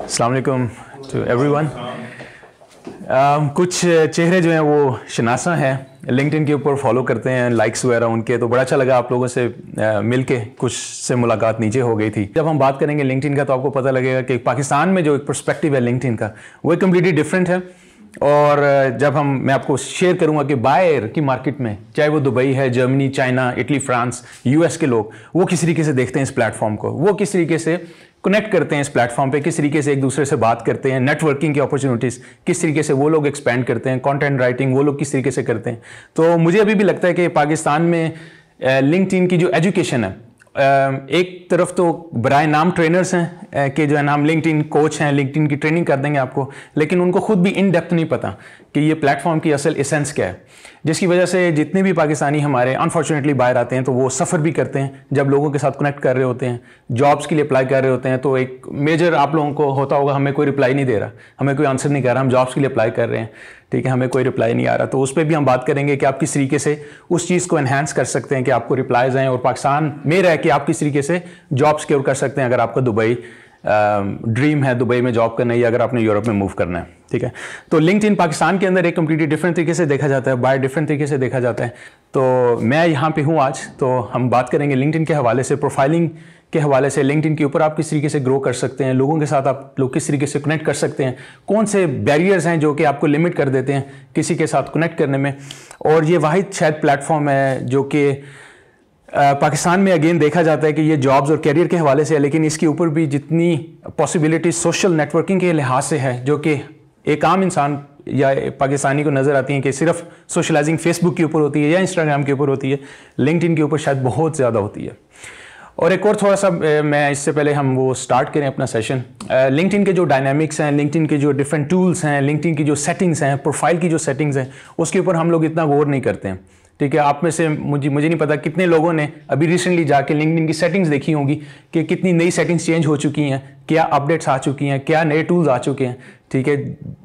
अलकुम to everyone कुछ uh, चेहरे जो हैं वो शनासा हैं लिंकडिन के ऊपर फॉलो करते हैं लाइक्स वगैरह उनके तो बड़ा अच्छा लगा आप लोगों से uh, मिल के कुछ से मुलाकात नीचे हो गई थी जब हम बात करेंगे लिंकडिन का तो आपको पता लगेगा कि पाकिस्तान में जो एक परस्पेक्टिव है लिंकडिन का वो कम्प्लीटली डिफरेंट है और uh, जब हम मैं आपको शेयर करूंगा कि बायर की मार्केट में चाहे वो दुबई है Germany China Italy France US के लोग वो किस तरीके से देखते हैं इस प्लेटफॉर्म को वो किस तरीके से कनेक्ट करते हैं इस प्लेटफॉर्म पे किस तरीके से एक दूसरे से बात करते हैं नेटवर्किंग की अपॉर्चुनिटीज़ किस तरीके से वो लोग एक्सपेंड करते हैं कंटेंट राइटिंग वो लोग किस तरीके से करते हैं तो मुझे अभी भी लगता है कि पाकिस्तान में लिंकड की जो एजुकेशन है एक तरफ तो बर नाम ट्रेनर्स हैं कि जो है नाम लिंकड कोच हैं लिंकड की ट्रेनिंग कर देंगे आपको लेकिन उनको खुद भी इन डेप्थ नहीं पता कि ये प्लेटफॉर्म की असल एसेंस क्या है जिसकी वजह से जितने भी पाकिस्तानी हमारे अनफॉर्चुनेटली बाहर आते हैं तो वो सफ़र भी करते हैं जब लोगों के साथ कनेक्ट कर रहे होते हैं जॉब्स के लिए अप्लाई कर रहे होते हैं तो एक मेजर आप लोगों को होता होगा हमें कोई रिप्लाई नहीं दे रहा हमें कोई आंसर नहीं कर रहा हम जॉब्स के लिए अप्लाई कर रहे हैं ठीक है हमें कोई रिप्लाई नहीं आ रहा तो उस पर भी हम बात करेंगे कि आप किस तरीके से उस चीज़ को एनहेंस कर सकते हैं कि आपको रिप्लाईज आएँ और पाकिस्तान में रह के आप किस तरीके से जॉब सिक्योर कर सकते हैं अगर आपका दुबई ड्रीम है दुबई में जॉब करना या अगर आपने यूरोप में मूव करना है ठीक है तो लिंक्ड इन पाकिस्तान के अंदर एक कम्प्लीटली डिफरेंट तरीके से देखा जाता है बाय डिफरेंट तरीके से देखा जाता है तो मैं यहाँ पे हूँ आज तो हम बात करेंगे लिंक्ड के हवाले से प्रोफाइलिंग के हवाले से लिंकड के ऊपर आप किस तरीके से ग्रो कर सकते हैं लोगों के साथ आप लोग किस तरीके से कनेक्ट कर सकते हैं कौन से बैरियर्स हैं जो कि आपको लिमिट कर देते हैं किसी के साथ कनेक्ट करने में और ये वाहिद शायद प्लेटफॉर्म है जो कि पाकिस्तान में अगेन देखा जाता है कि ये जॉब्स और कैरियर के हवाले से है लेकिन इसके ऊपर भी जितनी पॉसिबिलिटी सोशल नेटवर्किंग के लिहाज से है जो कि एक आम इंसान या पाकिस्तानी को नज़र आती है कि सिर्फ सोशलाइजिंग फेसबुक के ऊपर होती है या इंस्टाग्राम के ऊपर होती है लिंकड के ऊपर शायद बहुत ज़्यादा होती है और एक और थोड़ा सा मैं इससे पहले हम वो स्टार्ट करें अपना सेशन लिंकड के जो डायनामिक्स हैं लिंकड के जो डिफरेंट टूल्स हैं लिंकड की जो सेटिंग्स हैं प्रोफाइल की जो सेटिंग्स हैं उसके ऊपर हम लोग इतना गौर नहीं करते हैं ठीक है आप में से मुझे मुझे नहीं पता कितने लोगों ने अभी रिसेंटली जाके लिंकड की सेटिंग्स देखी होंगी कि कितनी नई सेटिंग्स चेंज हो चुकी हैं क्या अपडेट्स आ चुकी हैं क्या नए टूल्स आ चुके हैं ठीक है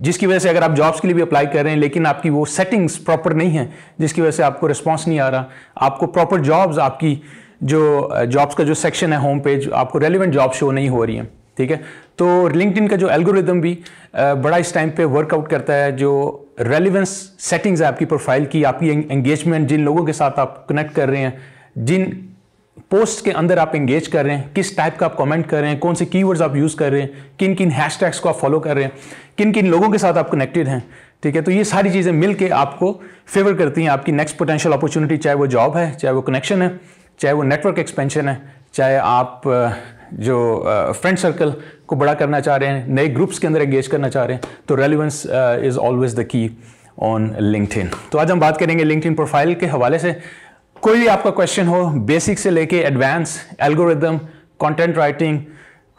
जिसकी वजह से अगर आप जॉब्स के लिए भी अप्लाई कर रहे हैं लेकिन आपकी वो सेटिंग्स प्रॉपर नहीं है जिसकी वजह से आपको रिस्पॉन्स नहीं आ रहा आपको प्रॉपर जॉब्स आपकी जो जॉब्स का जो सेक्शन है होम पेज आपको रेलिवेंट जॉब शो नहीं हो रही हैं ठीक है तो लिंकड का जो एल्गोरिदम भी बड़ा इस टाइम पे वर्कआउट करता है जो रेलिवेंस सेटिंग्स है आपकी प्रोफाइल की आपकी एंगेजमेंट जिन लोगों के साथ आप कनेक्ट कर रहे हैं जिन पोस्ट के अंदर आप एंगेज कर रहे हैं किस टाइप का आप कमेंट कर रहे हैं कौन से कीवर्ड्स आप यूज़ कर रहे हैं किन किन हैशटैग्स को आप फॉलो कर रहे हैं किन किन लोगों के साथ आप कनेक्टेड हैं ठीक है तो ये सारी चीज़ें मिलकर आपको फेवर करती हैं आपकी नेक्स्ट पोटेंशियल अपॉर्चुनिटी चाहे वो जॉब है चाहे वो कनेक्शन है चाहे वो नेटवर्क एक्सपेंशन है चाहे आप जो फ्रेंड सर्कल को बड़ा करना चाह रहे हैं नए ग्रुप्स के अंदर एंगेज करना चाह रहे हैं तो relevance is always the key on LinkedIn तो आज हम बात करेंगे लिंकड प्रोफाइल के हवाले से कोई भी आपका क्वेश्चन हो बेसिक से लेके advance algorithm content writing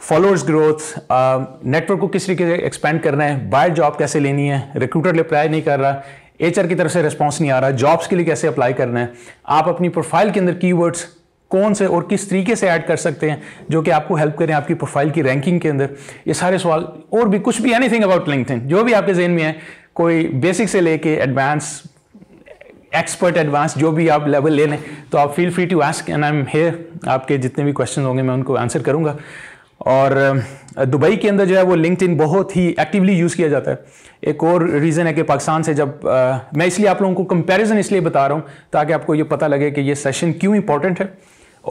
followers growth network को किस तरीके से एक्सपेंड करना है बाय जॉब कैसे लेनी है रिक्रूटर रिप्लाई नहीं कर रहा एचआर की तरफ से रिस्पॉन्स नहीं आ रहा जॉब्स के लिए कैसे अप्लाई करना है आप अपनी प्रोफाइल के अंदर कीवर्ड्स कौन से और किस तरीके से ऐड कर सकते हैं जो कि आपको हेल्प करें आपकी प्रोफाइल की रैंकिंग के अंदर ये सारे सवाल और भी कुछ भी एनीथिंग अबाउट लिंक जो भी आपके जेन में है कोई बेसिक से लेके एडवांस एक्सपर्ट एडवांस जो भी आप लेवल ले लें तो आप feel free to ask and I am here आपके जितने भी क्वेश्चन होंगे मैं उनको आंसर करूँगा और दुबई के अंदर जो है वो लिंक्डइन बहुत ही एक्टिवली यूज़ किया जाता है एक और रीज़न है कि पाकिस्तान से जब आ, मैं इसलिए आप लोगों को कंपैरिजन इसलिए बता रहा हूँ ताकि आपको ये पता लगे कि ये सेशन क्यों इंपॉर्टेंट है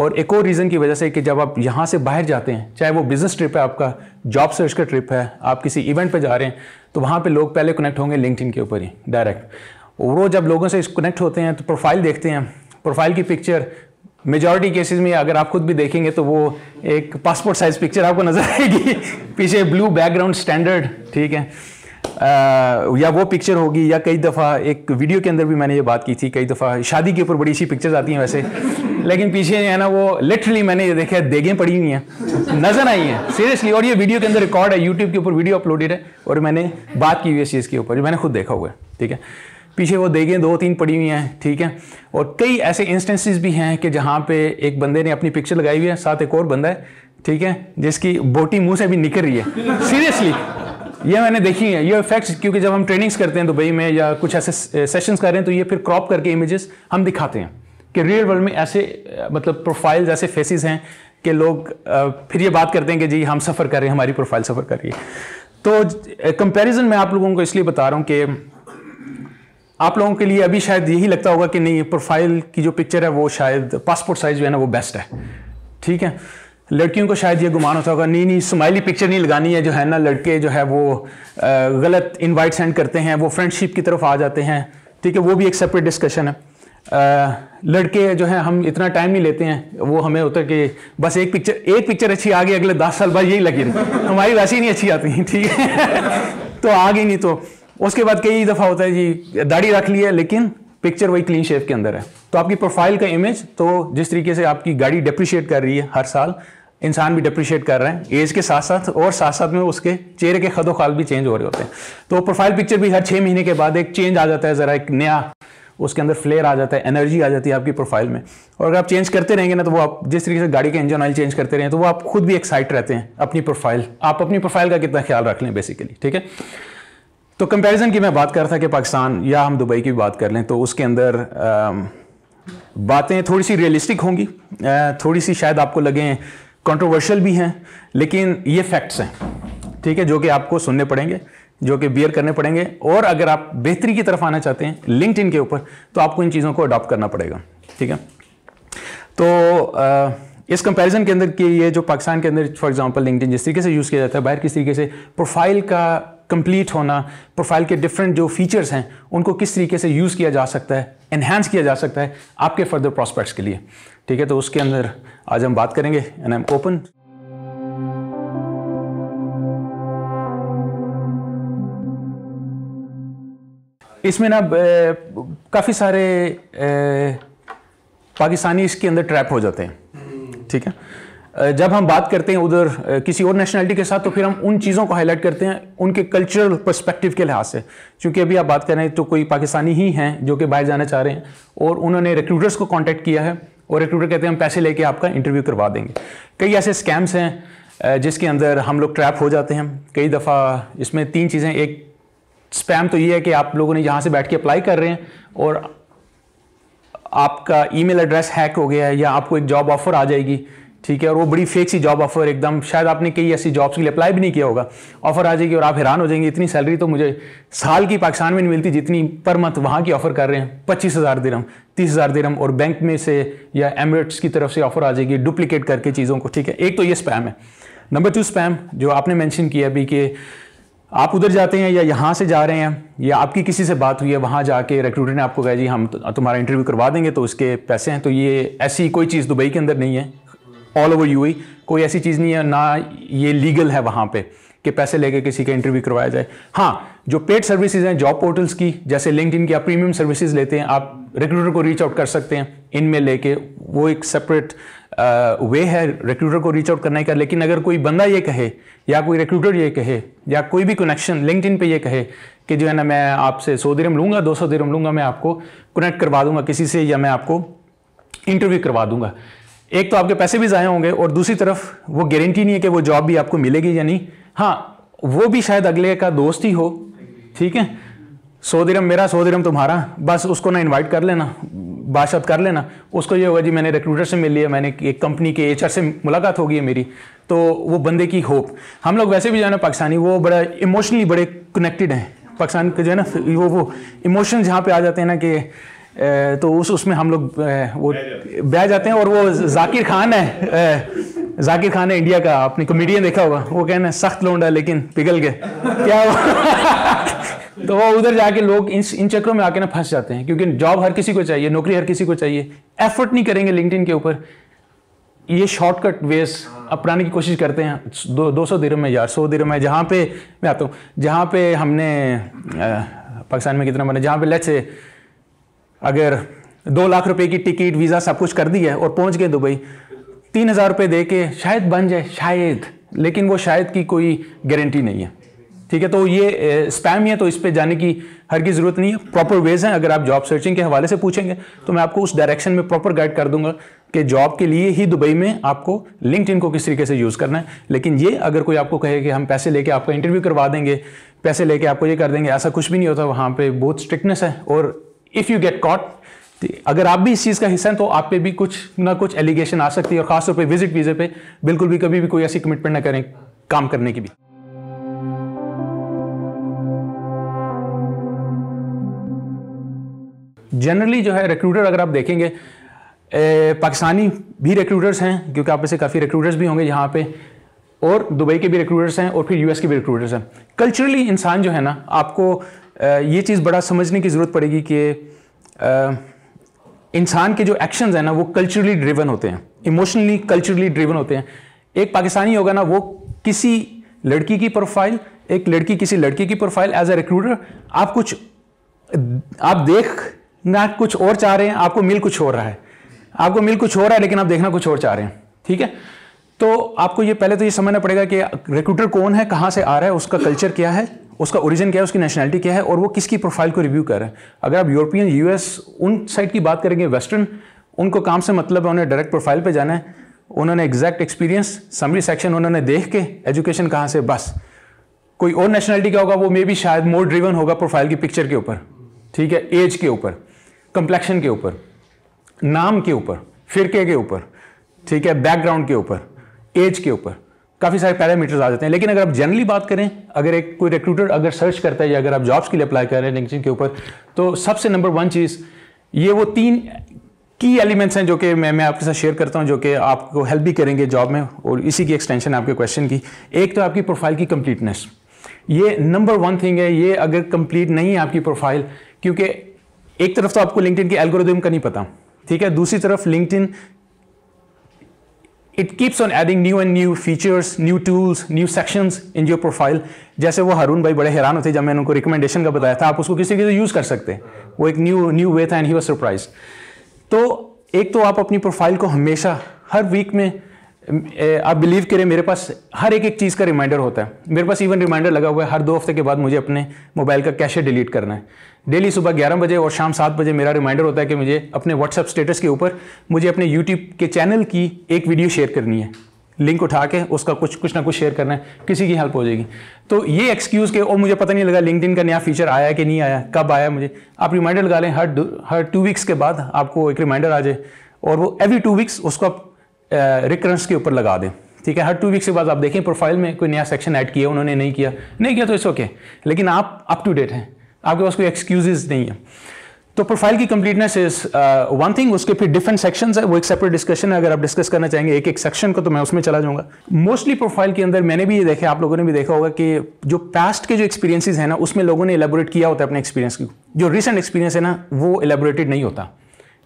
और एक और रीज़न की वजह से कि जब आप यहाँ से बाहर जाते हैं चाहे वो बिज़नेस ट्रिप है आपका जॉब सर्च का ट्रिप है आप किसी इवेंट पर जा रहे हैं तो वहाँ पर लोग पहले कनेक्ट होंगे लिंकड के ऊपर ही डायरेक्ट वो जब लोगों से कनेक्ट होते हैं तो प्रोफाइल देखते हैं प्रोफाइल की पिक्चर मेजॉरिटी केसेस में अगर आप खुद भी देखेंगे तो वो एक पासपोर्ट साइज़ पिक्चर आपको नज़र आएगी पीछे ब्लू बैकग्राउंड स्टैंडर्ड ठीक है या वो पिक्चर होगी या कई दफ़ा एक वीडियो के अंदर भी मैंने ये बात की थी कई दफ़ा शादी के ऊपर बड़ी सी पिक्चर्स आती हैं वैसे लेकिन पीछे है ना वो लिटरली मैंने ये देखा है देगें पड़ी हुई हैं नज़र आई हैं सीरियसली और ये वीडियो के अंदर रिकॉर्ड है यूट्यूब के ऊपर वीडियो अपलोडेड है और मैंने बात की हुई है चीज़ के ऊपर मैंने खुद देखा हुआ है ठीक है पीछे वो देगें दो तीन पड़ी हुई हैं ठीक है और कई ऐसे इंस्टेंसेस भी हैं कि जहाँ पे एक बंदे ने अपनी पिक्चर लगाई हुई है साथ एक और बंदा है ठीक है जिसकी बोटी मुंह से भी निकल रही है सीरियसली ये मैंने देखी है ये इफेक्ट्स क्योंकि जब हम ट्रेनिंग्स करते हैं दुबई में या कुछ ऐसे सेशंस eh, कर रहे हैं तो ये फिर क्रॉप करके इमेजेस हम दिखाते हैं कि रियल वर्ल्ड में ऐसे eh, मतलब प्रोफाइल्स ऐसे फेसेस हैं कि लोग eh, फिर ये बात करते हैं कि जी हम सफ़र कर रहे हैं हमारी प्रोफाइल सफ़र कर रही है तो कंपैरिजन मैं आप लोगों को इसलिए बता रहा हूँ कि आप लोगों के लिए अभी शायद यही लगता होगा कि नहीं प्रोफाइल की जो पिक्चर है वो शायद पासपोर्ट साइज़ जो है ना वो बेस्ट है ठीक है लड़कियों को शायद ये गुमान होता होगा नहीं नहीं स्माइली पिक्चर नहीं लगानी है जो है ना लड़के जो है वो गलत इनवाइट सेंड करते हैं वो फ्रेंडशिप की तरफ आ जाते हैं ठीक है वो भी एक सेपरेट डिस्कशन है लड़के जो है हम इतना टाइम नहीं लेते हैं वो हमें होता है कि बस एक पिक्चर एक पिक्चर अच्छी आ गई अगले दस साल बाद यही लगी हमारी ही नहीं अच्छी आती ठीक है तो आ गई नहीं तो उसके बाद कई दफ़ा होता है जी दाढ़ी रख ली है लेकिन पिक्चर वही क्लीन शेव के अंदर है तो आपकी प्रोफाइल का इमेज तो जिस तरीके से आपकी गाड़ी डिप्रिशिएट कर रही है हर साल इंसान भी डिप्रिशिएट कर रहे हैं एज के साथ साथ और साथ साथ में उसके चेहरे के खदो खाल भी चेंज हो रहे होते हैं तो प्रोफाइल पिक्चर भी हर छः महीने के बाद एक चेंज आ जाता है ज़रा एक नया उसके अंदर फ्लेयर आ जाता है एनर्जी आ जाती है आपकी प्रोफाइल में और अगर आप चेंज करते रहेंगे ना तो वो आप जिस तरीके से गाड़ी के इंजन ऑयल चेंज करते रहें तो वो आप खुद भी एक्साइट रहते हैं अपनी प्रोफाइल आप अपनी प्रोफाइल का कितना ख्याल रख लें बेसिकली ठीक है तो कंपैरिजन की मैं बात कर रहा था कि पाकिस्तान या हम दुबई की बात कर लें तो उसके अंदर बातें थोड़ी सी रियलिस्टिक होंगी थोड़ी सी शायद आपको लगें कंट्रोवर्शियल भी हैं लेकिन ये फैक्ट्स हैं ठीक है जो कि आपको सुनने पड़ेंगे जो कि बियर करने पड़ेंगे और अगर आप बेहतरी की तरफ आना चाहते हैं लिंकड के ऊपर तो आपको इन चीज़ों को अडॉप्ट करना पड़ेगा ठीक है तो आ, इस कंपैरिजन के अंदर कि ये जो पाकिस्तान के अंदर फॉर एग्जांपल लिंकड जिस तरीके से यूज़ किया जाता है बाहर किस तरीके से प्रोफाइल का कंप्लीट होना प्रोफाइल के डिफरेंट जो फीचर्स हैं उनको किस तरीके से यूज़ किया जा सकता है एनहेंस किया जा सकता है आपके फर्दर प्रॉस्पेक्ट्स के लिए ठीक है तो उसके अंदर आज हम बात करेंगे एन एम ओपन इसमें ना काफ़ी सारे ए, पाकिस्तानी इसके अंदर ट्रैप हो जाते हैं ठीक है जब हम बात करते हैं उधर किसी और नेशनलिटी के साथ तो फिर हम उन चीज़ों को हाईलाइट करते हैं उनके कल्चरल पर्सपेक्टिव के लिहाज से क्योंकि अभी आप बात करें तो कोई पाकिस्तानी ही हैं जो कि बाहर जाना चाह रहे हैं और उन्होंने रिक्रूटर्स को कांटेक्ट किया है और रिक्रूटर कहते हैं हम पैसे लेके आपका इंटरव्यू करवा देंगे कई ऐसे स्कैम्स हैं जिसके अंदर हम लोग ट्रैप हो जाते हैं कई दफ़ा इसमें तीन चीज़ें एक स्पैम तो ये है कि आप लोगों ने यहाँ से बैठ के अप्लाई कर रहे हैं और आपका ईमेल एड्रेस हैक हो गया है या आपको एक जॉब ऑफ़र आ जाएगी ठीक है और वो बड़ी फेक सी जॉब ऑफर एकदम शायद आपने कई ऐसी जॉब्स के लिए अप्लाई भी नहीं किया होगा ऑफर आ जाएगी और आप हैरान हो जाएंगे इतनी सैलरी तो मुझे साल की पाकिस्तान में नहीं मिलती जितनी पर मंथ वहाँ की ऑफर कर रहे हैं पच्चीस हज़ार दिरम तीस हज़ार दिरम और बैंक में से या एमरेट्स की तरफ से ऑफर आ जाएगी डुप्लीकेट करके चीज़ों को ठीक है एक तो ये स्पैम है नंबर टू स्पैम जो आपने मैंशन किया अभी कि आप उधर जाते हैं या यहाँ से जा रहे हैं या आपकी किसी से बात हुई है वहाँ जाके रिक्रूटर ने आपको कहा जी हम तो, तुम्हारा इंटरव्यू करवा देंगे तो उसके पैसे हैं तो ये ऐसी कोई चीज़ दुबई के अंदर नहीं है ऑल ओवर यू कोई ऐसी चीज़ नहीं है ना ये लीगल है वहाँ पे कि पैसे लेके किसी का इंटरव्यू करवाया जाए हाँ जो पेड सर्विसेज हैं जॉब पोर्टल्स की जैसे लिंकड की आप प्रीमियम सर्विसेज लेते हैं आप रिक्रूटर को रीच आउट कर सकते हैं इनमें लेके वो एक सेपरेट वे uh, है रिक्रूटर को रीच आउट करने का लेकिन अगर कोई बंदा ये कहे या कोई रिक्रूटर ये कहे या कोई भी कनेक्शन लिंकड पे ये कहे कि जो है ना मैं आपसे सौ दिरम लूँगा दो सौ दिरम लूँगा मैं आपको कनेक्ट करवा दूंगा किसी से या मैं आपको इंटरव्यू करवा दूँगा एक तो आपके पैसे भी ज़ाया होंगे और दूसरी तरफ वो गारंटी नहीं है कि वो जॉब भी आपको मिलेगी या नहीं हाँ वो भी शायद अगले का दोस्त ही हो ठीक है सो दिरम मेरा सो दिरम तुम्हारा बस उसको ना इनवाइट कर लेना बादशात कर लेना उसको ये होगा जी मैंने रिक्रूटर से मिल लिया मैंने एक कंपनी के एच से मुलाकात होगी है मेरी तो वो बंदे की होप हम लोग वैसे भी जो है ना पाकिस्तानी वो बड़ा इमोशनली बड़े कनेक्टेड हैं पाकिस्तान के जो है ना वो वो इमोशन जहाँ पे आ जाते हैं ना कि तो उस उसमें हम लोग वो बह जाते हैं और वो जाकिर खान है जाकिर खान है इंडिया का आपने कॉमेडियन देखा होगा वो कहना है सख्त लोंडा लेकिन पिघल गए क्या तो वो उधर जाके लोग इन इन चक्रों में आके ना फंस जाते हैं क्योंकि जॉब हर किसी को चाहिए नौकरी हर किसी को चाहिए एफर्ट नहीं करेंगे लिंकड के ऊपर ये शॉर्टकट वेस अपनाने की कोशिश करते हैं दो दो सौ दिन में यार सौ दिन में जहाँ पे मैं आता हूँ जहाँ पे हमने पाकिस्तान में कितना बना जहाँ पे लेट्स से अगर दो लाख रुपए की टिकट वीज़ा सब कुछ कर दी है और पहुंच गए दुबई तीन हज़ार रुपये दे के शायद बन जाए शायद लेकिन वो शायद की कोई गारंटी नहीं है ठीक है तो ये स्पैम ही है तो इस पर जाने की हर की ज़रूरत नहीं है प्रॉपर वेज हैं अगर आप जॉब सर्चिंग के हवाले से पूछेंगे तो मैं आपको उस डायरेक्शन में प्रॉपर गाइड कर दूंगा कि जॉब के लिए ही दुबई में आपको लिंकड को किस तरीके से यूज़ करना है लेकिन ये अगर कोई आपको कहे कि हम पैसे लेके आपका इंटरव्यू करवा देंगे पैसे लेके आपको ये कर देंगे ऐसा कुछ भी नहीं होता वहाँ पर बहुत स्ट्रिक्टनेस है और इफ़ यू गेट कॉट अगर आप भी इस चीज़ का हिस्सा हैं तो आप पे भी कुछ ना कुछ एलिगेशन आ सकती है और खासतौर पे विजिट वीज़े पे बिल्कुल भी कभी भी कोई ऐसी कमिटमेंट ना करें काम करने की भी जनरली जो है रिक्रूटर अगर आप देखेंगे ए, पाकिस्तानी भी रिक्रूटर्स हैं क्योंकि आप में से काफ़ी रिक्रूटर्स भी होंगे यहाँ पे और दुबई के भी रिक्रूटर्स हैं और फिर यूएस के भी रिक्रूटर्स हैं कल्चरली इंसान जो है ना आपको ये चीज़ बड़ा समझने की ज़रूरत पड़ेगी कि इंसान के जो एक्शन हैं ना वो कल्चरली ड्रिवन होते हैं इमोशनली कल्चरली ड्रिवन होते हैं एक पाकिस्तानी होगा ना वो किसी लड़की की प्रोफाइल एक लड़की किसी लड़की की प्रोफाइल एज ए रिक्रूटर आप कुछ आप देख ना कुछ और चाह रहे हैं आपको मिल कुछ हो रहा है आपको मिल कुछ हो रहा है लेकिन आप देखना कुछ और चाह रहे हैं ठीक है तो आपको ये पहले तो ये समझना पड़ेगा कि रिक्रूटर कौन है कहाँ से आ रहा है उसका कल्चर क्या है उसका ओरिजिन क्या है उसकी नेशनैलिटी क्या है और वो किसकी प्रोफाइल को रिव्यू कर रहे हैं अगर आप यूरोपियन यूएस उन साइड की बात करेंगे वेस्टर्न उनको काम से मतलब है उन्हें डायरेक्ट प्रोफाइल पर जाना है उन्होंने एग्जैक्ट एक्सपीरियंस समरी सेक्शन उन्होंने देख के एजुकेशन कहाँ से बस कोई और नेशनैलिटी का होगा वो मे भी शायद मोर ड्रिवन होगा प्रोफाइल की पिक्चर के ऊपर ठीक है एज के ऊपर कंप्लेक्शन के ऊपर नाम के ऊपर फिरके के ऊपर ठीक है बैकग्राउंड के ऊपर एज के ऊपर काफ़ी सारे पैरामीटर्स आ जाते हैं लेकिन अगर आप जनरली बात करें अगर एक कोई रिक्रूटर अगर सर्च करता है या अगर आप जॉब्स के लिए अप्लाई कर रहे हैं लिंक्डइन के ऊपर तो सबसे नंबर वन चीज़ ये वो तीन की एलिमेंट्स हैं जो कि मैं मैं आपके साथ शेयर करता हूं जो कि आपको हेल्प भी करेंगे जॉब में और इसी की एक्सटेंशन आपके क्वेश्चन की एक तो आपकी प्रोफाइल की कंप्लीटनेस ये नंबर वन थिंग है ये अगर कंप्लीट नहीं है आपकी प्रोफाइल क्योंकि एक तरफ तो आपको लिंकड के एल्गोरिदम का नहीं पता ठीक है दूसरी तरफ LinkedIn it keeps on adding new and new features new tools new sections in your profile जैसे वो हारून भाई बड़े हैरान होते जब मैंने उनको रिकमेंडेशन का बताया था आप उसको किसी किसी यूज़ कर सकते हैं वो एक न्यू न्यू वे था एंड ही वॉज सरप्राइज तो एक तो आप अपनी प्रोफाइल को हमेशा हर वीक में आप बिलीव करें मेरे पास हर एक एक चीज़ का रिमाइंडर होता है मेरे पास इवन रिमाइंडर लगा हुआ है हर दो हफ्ते के बाद मुझे अपने मोबाइल का कैशे डिलीट करना है डेली सुबह 11 बजे और शाम 7 बजे मेरा रिमाइंडर होता है कि मुझे अपने व्हाट्सअप स्टेटस के ऊपर मुझे अपने यूट्यूब के चैनल की एक वीडियो शेयर करनी है लिंक उठा के उसका कुछ कुछ ना कुछ शेयर करना है किसी की हेल्प हो जाएगी तो ये एक्सक्यूज़ के और मुझे पता नहीं लगा लिंकड का नया फीचर आया कि नहीं आया कब आया मुझे आप रिमाइंडर लगा लें हर हर टू वीक्स के बाद आपको एक रिमाइंडर आ जाए और वो एवरी टू वीक्स उसको आप रिकरेंस के ऊपर लगा दें ठीक है हर टू वीक्स के बाद आप देखें प्रोफाइल में कोई नया सेक्शन ऐड किया उन्होंने नहीं किया नहीं किया तो इट्स ओके लेकिन आप अप टू डेट हैं आपके पास कोई एक्सक्यूजेज नहीं है तो प्रोफाइल की कंप्लीटनेस इज वन थिंग उसके फिर डिफरेंट सेक्शन है वो एक सेपरेट डिस्कशन है अगर आप डिस्कस करना चाहेंगे एक एक सेक्शन को तो मैं उसमें चला जाऊंगा मोस्टली प्रोफाइल के अंदर मैंने भी ये देखा आप लोगों ने भी देखा होगा कि जो पास्ट के जो एक्सपीरियंसिस हैं ना उसमें लोगों ने इलेबोरेट किया होता है अपने एक्सपीरियंस की जो रिसेंट एक्सपीरियंस है ना वो इलेबोरेटेड नहीं होता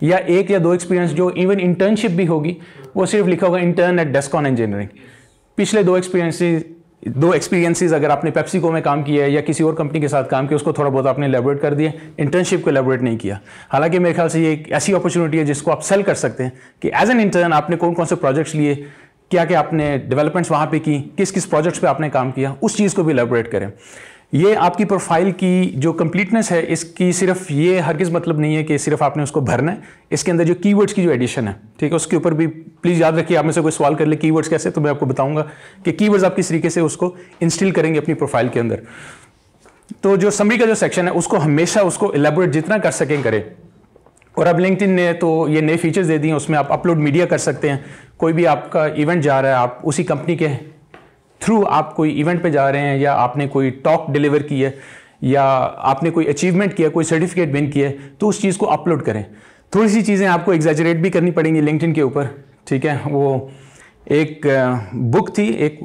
या एक या दो एक्सपीरियंस जो इवन इंटर्नशिप भी होगी वो सिर्फ लिखा होगा इंटर्न एट डेस्कॉन इंजीनियरिंग पिछले दो एक्सपीरियंस दो एक्सपीरियंसेस अगर आपने पेप्सिको में काम किया है या किसी और कंपनी के साथ काम किया उसको थोड़ा बहुत आपने लेबोरेट कर दिया इंटर्नशिप को लेबोरेट नहीं किया हालांकि मेरे ख्याल से ये एक ऐसी अपॉर्चुनिटी है जिसको आप सेल कर सकते हैं कि एज एन इंटर्न आपने कौन कौन से प्रोजेक्ट्स लिए क्या क्या आपने डेवलपमेंट्स वहाँ पर की किस किस प्रोजेक्ट्स पर आपने काम किया उस चीज़ को भी एलेबोरेट करें ये आपकी प्रोफाइल की जो कंप्लीटनेस है इसकी सिर्फ ये हरगिज़ मतलब नहीं है कि सिर्फ आपने उसको भरना है इसके अंदर जो कीवर्ड्स की जो एडिशन है ठीक है उसके ऊपर भी प्लीज़ याद रखिए आप में से कोई सवाल कर ले कीवर्ड्स कैसे तो मैं आपको बताऊंगा कि कीवर्ड्स आप किस तरीके से उसको इंस्टिल करेंगे अपनी प्रोफाइल के अंदर तो जो समरी का जो सेक्शन है उसको हमेशा उसको एलेबोरेट जितना कर सकें करें और अब लिंकड ने तो ये नए फीचर्स दे दिए उसमें आप अपलोड मीडिया कर सकते हैं कोई भी आपका इवेंट जा रहा है आप उसी कंपनी के थ्रू आप कोई इवेंट पे जा रहे हैं या आपने कोई टॉक डिलीवर की है या आपने कोई अचीवमेंट किया कोई सर्टिफिकेट विन किया है तो उस चीज़ को अपलोड करें थोड़ी सी चीज़ें आपको एग्जैजरेट भी करनी पड़ेंगी लिंकड के ऊपर ठीक है वो एक बुक थी एक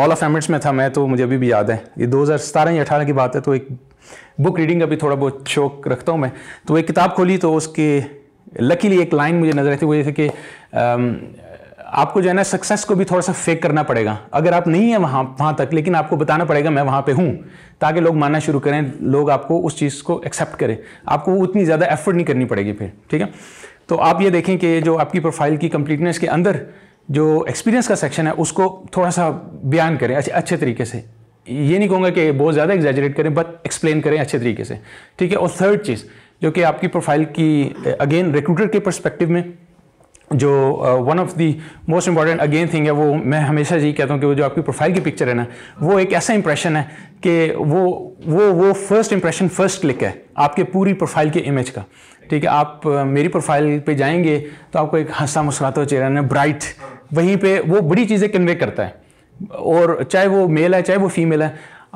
मॉल ऑफ एमिट्स में था मैं तो मुझे अभी भी याद है ये दो या अठारह की बात है तो एक बुक रीडिंग का भी थोड़ा बहुत शौक रखता हूँ मैं तो एक किताब खोली तो उसके लकीली एक लाइन मुझे नज़र आई थी वो जैसे कि आपको जो है ना सक्सेस को भी थोड़ा सा फेक करना पड़ेगा अगर आप नहीं है वहाँ वहाँ तक लेकिन आपको बताना पड़ेगा मैं वहाँ पे हूँ ताकि लोग मानना शुरू करें लोग आपको उस चीज़ को एक्सेप्ट करें आपको उतनी ज़्यादा एफर्ट नहीं करनी पड़ेगी फिर ठीक है तो आप ये देखें कि जो आपकी प्रोफाइल की कंप्लीटनेस के अंदर जो एक्सपीरियंस का सेक्शन है उसको थोड़ा सा बयान करें अच्छे अच्छे तरीके से ये नहीं कहूँगा कि बहुत ज़्यादा एग्जेजरेट करें बट एक्सप्लेन करें अच्छे तरीके से ठीक है और थर्ड चीज़ जो कि आपकी प्रोफाइल की अगेन रिक्रूटर के परस्पेक्टिव में जो one of the most important again thing है वो मैं हमेशा यही कहता हूँ कि वो जो आपकी प्रोफाइल की पिक्चर है ना वो एक ऐसा इंप्रेशन है कि वो वो वो फर्स्ट इंप्रेशन फर्स्ट क्लिक है आपके पूरी प्रोफाइल के इमेज का ठीक है आप मेरी प्रोफाइल पे जाएंगे तो आपको एक हंसा मुस्कुराता हुआ चेहरा ना ब्राइट वहीं पे वो बड़ी चीज़ें कन्वे करता है और चाहे वो मेल है चाहे वो फीमेल है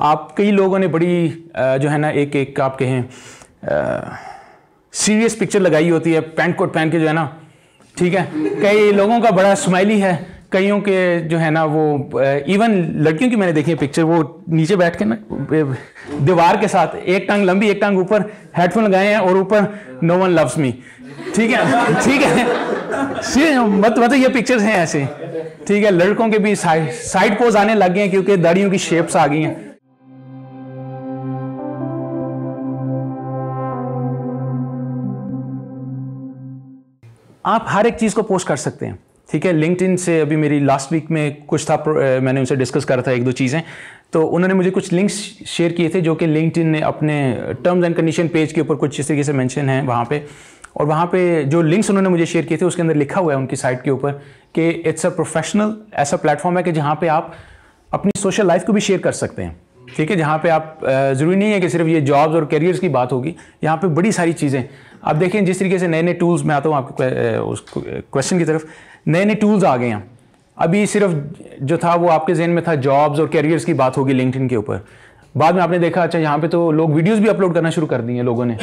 आप कई लोगों ने बड़ी जो है ना एक एक आप कहें सीरियस पिक्चर लगाई होती है पैंट कोट पहन के जो है ना ठीक है कई लोगों का बड़ा स्माइली है कईयों के जो है ना वो इवन लड़कियों की मैंने देखी है पिक्चर वो नीचे बैठ के ना दीवार के साथ एक टांग लंबी एक टांग ऊपर हेडफोन लगाए हैं और ऊपर नो वन लव्स मी ठीक है ठीक है मत मत ये पिक्चर्स हैं ऐसे ठीक है लड़कों के भी साइड साइड पोज आने लग गए हैं क्योंकि दाढ़ियों की शेप्स आ गई हैं आप हर एक चीज़ को पोस्ट कर सकते हैं ठीक है लिंकड से अभी मेरी लास्ट वीक में कुछ था मैंने उनसे डिस्कस करा था एक दो चीज़ें तो उन्होंने मुझे कुछ लिंक्स शेयर किए थे जो कि लिंकड ने अपने टर्म्स एंड कंडीशन पेज के ऊपर कुछ इस तरीके से मैंशन है वहाँ पर और वहाँ पे जो लिंक्स उन्होंने मुझे शेयर किए थे उसके अंदर लिखा हुआ है उनकी साइट के ऊपर कि इट्स अ प्रोफेशनल ऐसा प्लेटफॉर्म है कि जहाँ पे आप अपनी सोशल लाइफ को भी शेयर कर सकते हैं ठीक है जहाँ पे आप ज़रूरी नहीं है कि सिर्फ ये जॉब्स और करियर्स की बात होगी यहाँ पे बड़ी सारी चीज़ें अब देखें जिस तरीके से नए नए टूल्स में आता हूँ आपके उस क्वेश्चन की तरफ नए नए टूल्स आ गए हैं अभी सिर्फ जो था वो आपके जहन में था जॉब्स और कैरियर्स की बात होगी लिंकड के ऊपर बाद में आपने देखा अच्छा यहाँ पे तो लोग वीडियोस भी अपलोड करना शुरू कर दिए हैं लोगों ने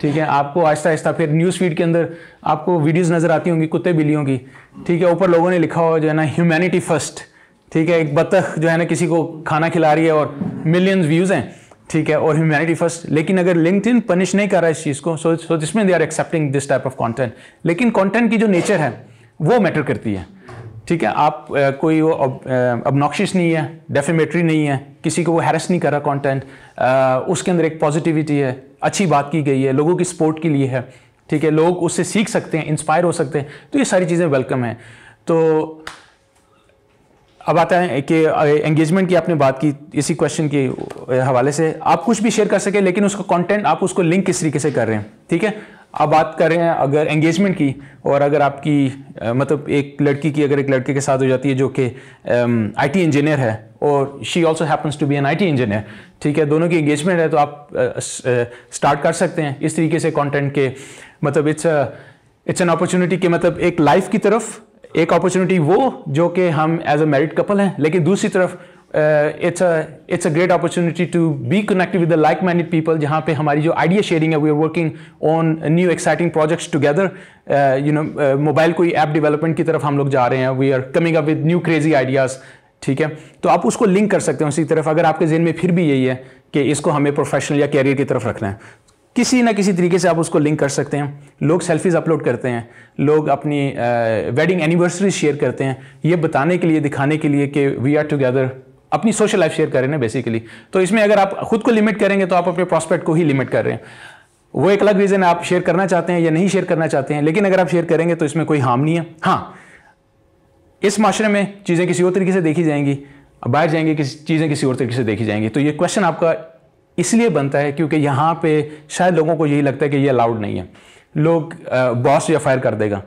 ठीक है आपको आहिस्ता आहिस्ता फिर न्यूज़ फीड के अंदर आपको वीडियोस नज़र आती होंगी कुत्ते बिल्लियों की ठीक है ऊपर लोगों ने लिखा हो जो है ना ह्यूमैनिटी फर्स्ट ठीक है एक बतख जो है ना किसी को खाना खिला रही है और मिलियंस व्यूज़ हैं ठीक है और ह्यूमैनिटी फर्स्ट लेकिन अगर इन पनिश नहीं कर रहा है इस चीज़ को सो सो जिसमें they are accepting this type of content लेकिन कॉन्टेंट की जो नेचर है वो मैटर करती है ठीक है आप ए, कोई वो अबनॉक्शिस नहीं है डेफिमेटरी नहीं है किसी को वो हैरस नहीं कर रहा कॉन्टेंट उसके अंदर एक पॉजिटिविटी है अच्छी बात की गई है लोगों की सपोर्ट के लिए है ठीक है लोग उससे सीख सकते हैं इंस्पायर हो सकते हैं तो ये सारी चीज़ें वेलकम हैं तो अब आता है कि एंगेजमेंट की आपने बात की इसी क्वेश्चन के हवाले से आप कुछ भी शेयर कर सके लेकिन उसका कंटेंट आप उसको लिंक किस तरीके से कर रहे हैं ठीक है आप बात कर रहे हैं अगर एंगेजमेंट की और अगर आपकी मतलब एक लड़की की अगर एक लड़के के साथ हो जाती है जो कि आईटी इंजीनियर है और she also happens to be an IT engineer ठीक है दोनों की एंगेजमेंट है तो आप स्टार्ट कर सकते हैं इस तरीके से कॉन्टेंट के मतलब इट्स इट्स एन अपॉर्चुनिटी के मतलब एक लाइफ की तरफ एक अपॉर्चुनिटी वो जो कि हम एज अ मैरिड कपल हैं लेकिन दूसरी तरफ it's it's a great opportunity to be connected with the like minded people जहाँ पे हमारी जो आइडिया शेयरिंग है we are working on new exciting projects together you know mobile कोई ऐप डेवलपमेंट की तरफ हम लोग जा रहे हैं we are coming up with new crazy ideas ठीक है तो आप उसको लिंक कर सकते हैं उसी तरफ अगर आपके जेन में फिर भी यही है कि इसको हमें प्रोफेशनल या कैरियर की तरफ रखना है किसी ना किसी तरीके से आप उसको लिंक कर सकते हैं लोग सेल्फीज़ अपलोड करते हैं लोग अपनी वेडिंग एनिवर्सरी शेयर करते हैं ये बताने के लिए दिखाने के लिए कि वी आर टुगेदर अपनी सोशल लाइफ शेयर कर रहे हैं बेसिकली तो इसमें अगर आप खुद को लिमिट करेंगे तो आप अपने प्रॉस्पेक्ट को ही लिमिट कर रहे हैं वो एक अलग रीज़न है आप शेयर करना चाहते हैं या नहीं शेयर करना चाहते हैं लेकिन अगर आप शेयर करेंगे तो इसमें कोई हार्म नहीं है हाँ इस माशरे में चीज़ें किसी और तरीके से देखी जाएंगी बाहर जाएंगे किसी चीज़ें किसी और तरीके से देखी जाएंगी तो ये क्वेश्चन आपका इसलिए बनता है क्योंकि यहाँ पे शायद लोगों को यही लगता है कि ये अलाउड नहीं है लोग बॉस या फायर कर देगा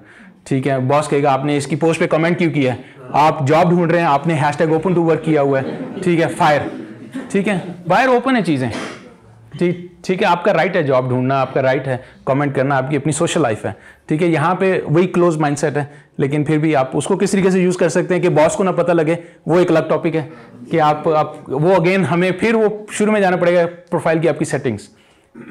ठीक है बॉस कहेगा आपने इसकी पोस्ट पे कमेंट क्यों किया है आप जॉब ढूंढ रहे हैं आपने hashtag open to work किया हुआ है ठीक है फायर ठीक है फायर ओपन है चीज़ें ठीक ठीक है आपका राइट है जॉब ढूंढना आपका राइट है कमेंट करना आपकी अपनी सोशल लाइफ है ठीक है यहाँ पे वही क्लोज माइंडसेट है लेकिन फिर भी आप उसको किस तरीके से यूज़ कर सकते हैं कि बॉस को ना पता लगे वो एक अलग टॉपिक है कि आप आप वो अगेन हमें फिर वो शुरू में जाना पड़ेगा प्रोफाइल की आपकी सेटिंग्स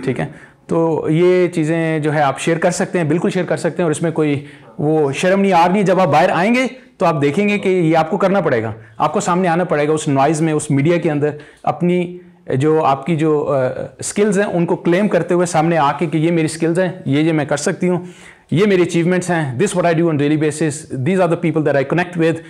ठीक है तो ये चीज़ें जो है आप शेयर कर सकते हैं बिल्कुल शेयर कर सकते हैं और इसमें कोई वो शर्म नहीं आ रही जब आप बाहर आएंगे तो आप देखेंगे कि ये आपको करना पड़ेगा आपको सामने आना पड़ेगा उस नॉइज़ में उस मीडिया के अंदर अपनी जो आपकी जो स्किल्स हैं उनको क्लेम करते हुए सामने आके कि ये मेरी स्किल्स हैं ये ये मैं कर सकती हूँ ये मेरे अचीवमेंट्स हैं this what I do on daily basis these are the people that I connect with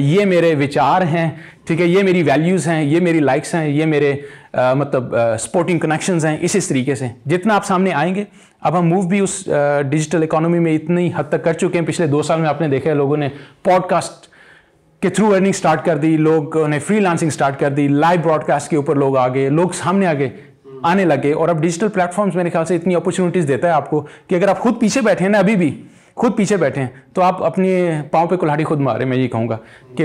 ये मेरे विचार हैं ठीक है ये मेरी वैल्यूज़ हैं ये मेरी लाइक्स हैं ये मेरे आ, uh, मतलब स्पोर्टिंग कनेक्शन कनेक्शंस हैं इस इस तरीके से जितना आप सामने आएंगे अब हम मूव भी उस डिजिटल uh, इकोनॉमी में इतनी हद तक कर चुके हैं पिछले दो साल में आपने देखा है लोगों ने पॉडकास्ट के थ्रू अर्निंग स्टार्ट कर दी लोग ने फ्री स्टार्ट कर दी लाइव ब्रॉडकास्ट के ऊपर लोग आ गए लोग सामने आ गए आने लगे और अब डिजिटल प्लेटफॉर्म्स मेरे ख्याल से इतनी अपॉर्चुनिटीज़ देता है आपको कि अगर आप खुद पीछे बैठे हैं ना अभी भी खुद पीछे बैठे हैं तो आप अपने पाँव पे कुल्हाड़ी खुद मारे मैं ये कहूँगा कि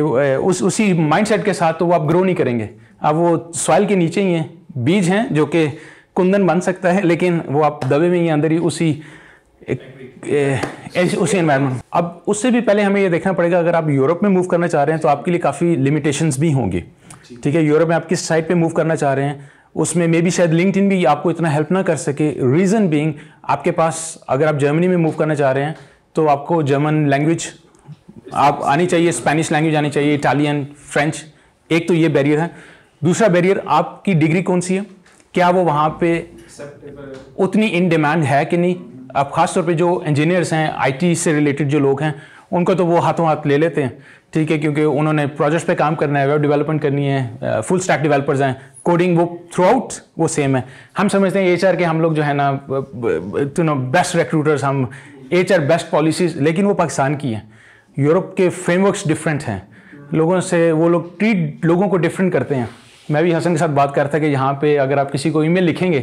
उस उसी माइंडसेट के साथ तो वो आप ग्रो नहीं करेंगे अब वो सॉइल के नीचे ही हैं बीज हैं जो कि कुंदन बन सकता है लेकिन वो आप दबे में ही अंदर ही उसी एक, ए, ए, उसी इन्वायरमेंट अब उससे भी पहले हमें ये देखना पड़ेगा अगर आप यूरोप में मूव करना चाह रहे हैं तो आपके लिए काफ़ी लिमिटेशंस भी होंगे ठीक है यूरोप में आप किस साइड पे मूव करना चाह रहे हैं उसमें मे बी शायद लिंकड भी आपको इतना हेल्प ना कर सके रीज़न बीइंग आपके पास अगर आप जर्मनी में मूव करना चाह रहे हैं तो आपको जर्मन लैंग्वेज आप आनी चाहिए स्पेनिश लैंग्वेज आनी चाहिए इटालियन फ्रेंच एक तो ये बैरियर है दूसरा बैरियर आपकी डिग्री कौन सी है क्या वो वहाँ पे उतनी इन डिमांड है कि नहीं अब ख़ासतौर पे जो इंजीनियर्स हैं आईटी से रिलेटेड जो लोग हैं उनको तो वो हाथों हाथ ले लेते हैं ठीक है क्योंकि उन्होंने प्रोजेक्ट पे काम करना है वेब डेवलपमेंट करनी है फुल स्टैक डेवलपर्स हैं कोडिंग वो थ्रू आउट वो सेम है हम समझते हैं एच के हम लोग जो है ना यू नो बेस्ट रिक्रूटर्स हम एच बेस्ट पॉलिसीज लेकिन वो पाकिस्तान की हैं यूरोप के फ्रेमवर्क्स डिफरेंट हैं लोगों से वो लोग ट्रीट लोगों को डिफरेंट करते हैं मैं भी हसन के साथ बात करता कि यहाँ पे अगर आप किसी को ईमेल लिखेंगे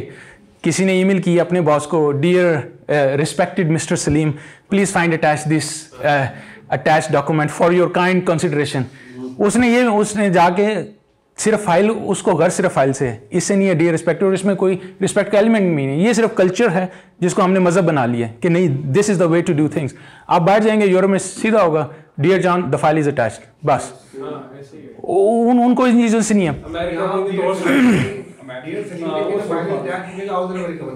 किसी ने ईमेल की अपने बॉस को dear respected mister Salim please find attach this attach document for your kind consideration उसने ये उसने जाके सिर्फ फाइल उसको घर सिर्फ फाइल से है इससे नहीं है डी रिस्पेक्ट और इसमें कोई रिस्पेक्ट का एलिमेंट भी नहीं ये सिर्फ कल्चर है जिसको हमने मज़हब बना लिया कि नहीं this is the way to do things आप बाहर जाएंगे यूरोप में सीधा होगा dear John the file is attach बस उन, उनको इन चीज़ों से नहीं है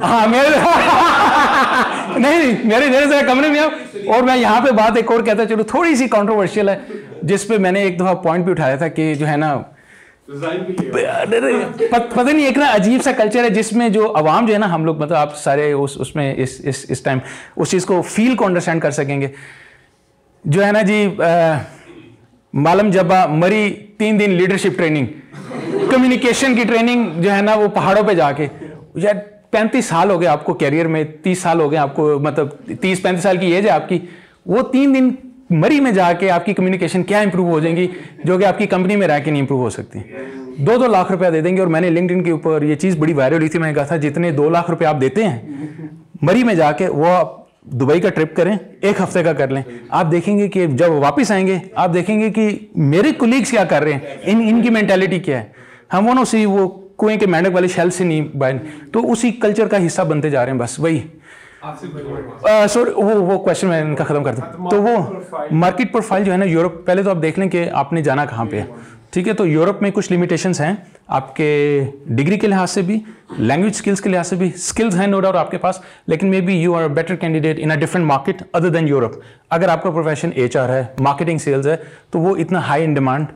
हाँ मेरे नहीं मेरे मेरे से कमरे में आप और मैं यहाँ पे बात एक और कहता चलो थोड़ी सी कॉन्ट्रोवर्शियल है जिस पे मैंने एक दफ़ा पॉइंट भी उठाया था कि जो है ना पता नहीं एक ना अजीब सा कल्चर है जिसमें जो आवाम जो है ना हम लोग मतलब आप सारे उस उसमें इस इस इस टाइम उस चीज़ को फील को अंडरस्टैंड कर सकेंगे जो है ना जी मालम जब्बा मरी तीन दिन लीडरशिप ट्रेनिंग कम्युनिकेशन की ट्रेनिंग जो है ना वो पहाड़ों पे जाके यार पैंतीस साल हो गए आपको कैरियर में तीस साल हो गए आपको मतलब तीस पैंतीस साल की एज है आपकी वो तीन दिन मरी में जाके आपकी कम्युनिकेशन क्या इंप्रूव हो जाएंगी जो कि आपकी कंपनी में रह के नहीं इंप्रूव हो सकती दो दो लाख रुपया दे देंगे और मैंने लिंकड के ऊपर ये चीज़ बड़ी वायरल हुई थी मैंने कहा था जितने दो लाख रुपये आप देते हैं मरी में जाके वो आप दुबई का ट्रिप करें एक हफ्ते का कर लें आप देखेंगे कि जब वापस आएंगे आप देखेंगे कि मेरे कुलीग्स क्या कर रहे हैं इन इनकी मैंटेलिटी क्या है हम वो ना उसी वो कुएं के मेंढक वाले शेल से नहीं बने तो उसी कल्चर का हिस्सा बनते जा रहे हैं बस वही सर वो वो क्वेश्चन मैं इनका ख़त्म कर दूँ तो वो मार्केट प्रोफाइल जो है ना यूरोप पहले तो आप देख लें कि आपने जाना कहाँ पे है ठीक है तो यूरोप में कुछ लिमिटेशंस हैं आपके डिग्री के लिहाज से भी लैंग्वेज स्किल्स के लिहाज से भी स्किल्स हैं नो डाउट आपके पास लेकिन maybe you are better candidate in a different market other than Europe अगर आपका प्रोफेशन एच है मार्केटिंग सेल्स है तो वो इतना हाई इन डिमांड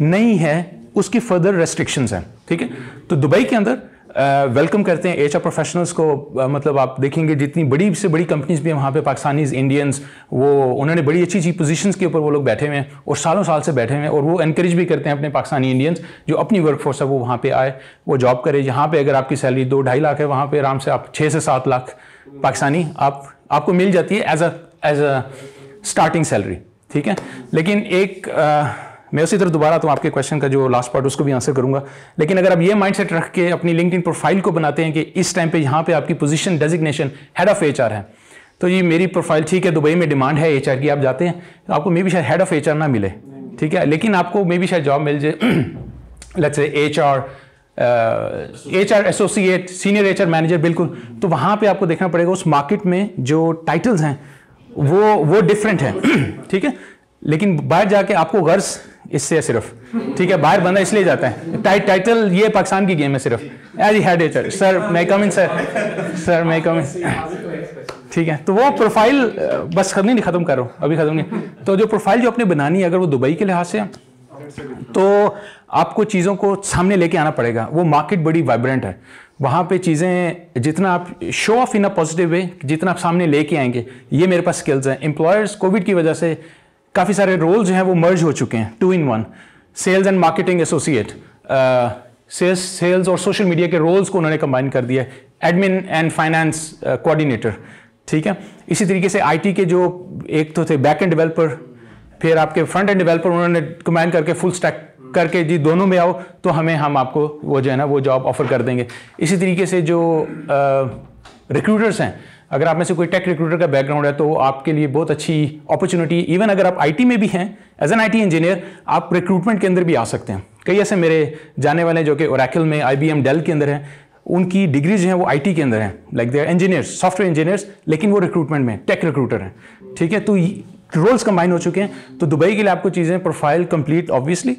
नहीं है उसकी फर्दर रेस्ट्रिक्शंस हैं ठीक है तो दुबई के अंदर वेलकम करते हैं एच प्रोफेशनल्स को आ, मतलब आप देखेंगे जितनी बड़ी से बड़ी कंपनीज भी वहाँ पे पाकिस्तानीज इंडियंस वो उन्होंने बड़ी अच्छी अच्छी पोजीशंस के ऊपर वो लोग बैठे हुए हैं और सालों साल से बैठे हुए हैं और वो इनक्रेज भी करते हैं अपने पाकिस्तानी इंडियंस जो अपनी वर्कफोर्स है वो वहाँ पर आए वो जॉब करे यहाँ पर अगर आपकी सैलरी दो ढाई लाख है वहाँ पर आराम से आप छः से सात लाख पाकिस्तानी आप आपको मिल जाती है as a as a starting salary ठीक है लेकिन एक मैं उसी तरह दोबारा तो आपके क्वेश्चन का जो लास्ट पार्ट उसको भी आंसर करूंगा लेकिन अगर आप ये माइंडसेट रख के अपनी लिंक प्रोफाइल को बनाते हैं कि इस टाइम पे यहाँ पे आपकी position designation head of H है तो ये मेरी प्रोफाइल ठीक है दुबई में डिमांड है एच की आप जाते हैं तो आपको मे बी शायद हेड ऑफ एच ना मिले ठीक है लेकिन आपको मे बी शायद जॉब मिल जाए let's H R H R associate senior H R manager बिल्कुल तो वहाँ पर आपको देखना पड़ेगा उस मार्केट में जो टाइटल्स हैं वो वो डिफरेंट हैं ठीक है लेकिन बाहर जाके आपको गर्स इससे सिर्फ ठीक है बाहर बंदा इसलिए जाता है टाइ, टाइटल ये पाकिस्तान की गेम है सिर्फ as a head HR sir may come in sir sir may come in ठीक है तो वो प्रोफाइल बस खत्म नहीं खत्म करो अभी खत्म नहीं तो जो प्रोफाइल जो आपने बनानी है अगर वो दुबई के लिहाज से तो आपको चीज़ों को सामने लेके आना पड़ेगा वो मार्केट बड़ी वाइब्रेंट है वहाँ पे चीज़ें जितना आप show off in a positive way जितना आप सामने लेके आएंगे ये मेरे पास स्किल्स हैं एम्प्लॉयर्स कोविड की वजह से काफ़ी सारे रोल जो हैं वो मर्ज हो चुके हैं two in one sales and marketing associate sales sales और सोशल मीडिया के रोल्स को उन्होंने कंबाइन कर दिया एडमिन एंड फाइनेंस कोऑर्डिनेटर ठीक है इसी तरीके से आईटी के जो एक तो थे बैक एंड डेवलपर फिर आपके फ्रंट एंड डेवलपर उन्होंने कंबाइन करके फुल स्टैक करके जी दोनों में आओ तो हमें हम आपको वो जो है ना वो जॉब ऑफर कर देंगे इसी तरीके से जो रिक्रूटर्स uh, हैं अगर आप में से कोई टेक रिक्रूटर का बैकग्राउंड है तो आपके लिए बहुत अच्छी अपॉर्चुनिटी इवन अगर आप आईटी में भी हैं एज एन आईटी इंजीनियर आप रिक्रूटमेंट के अंदर भी आ सकते हैं कई ऐसे मेरे जाने वाले हैं जो कि ओरैकल में आईबीएम डेल के अंदर हैं उनकी डिग्री जो है वो आईटी के अंदर हैं like they engineers software engineers लेकिन वो रिक्रूटमेंट में टेक रिक्रूटर हैं ठीक है तो रोल्स कंबाइन हो चुके हैं तो दुबई के लिए आपको चीज़ें प्रोफाइल कंप्लीट ऑब्वियसली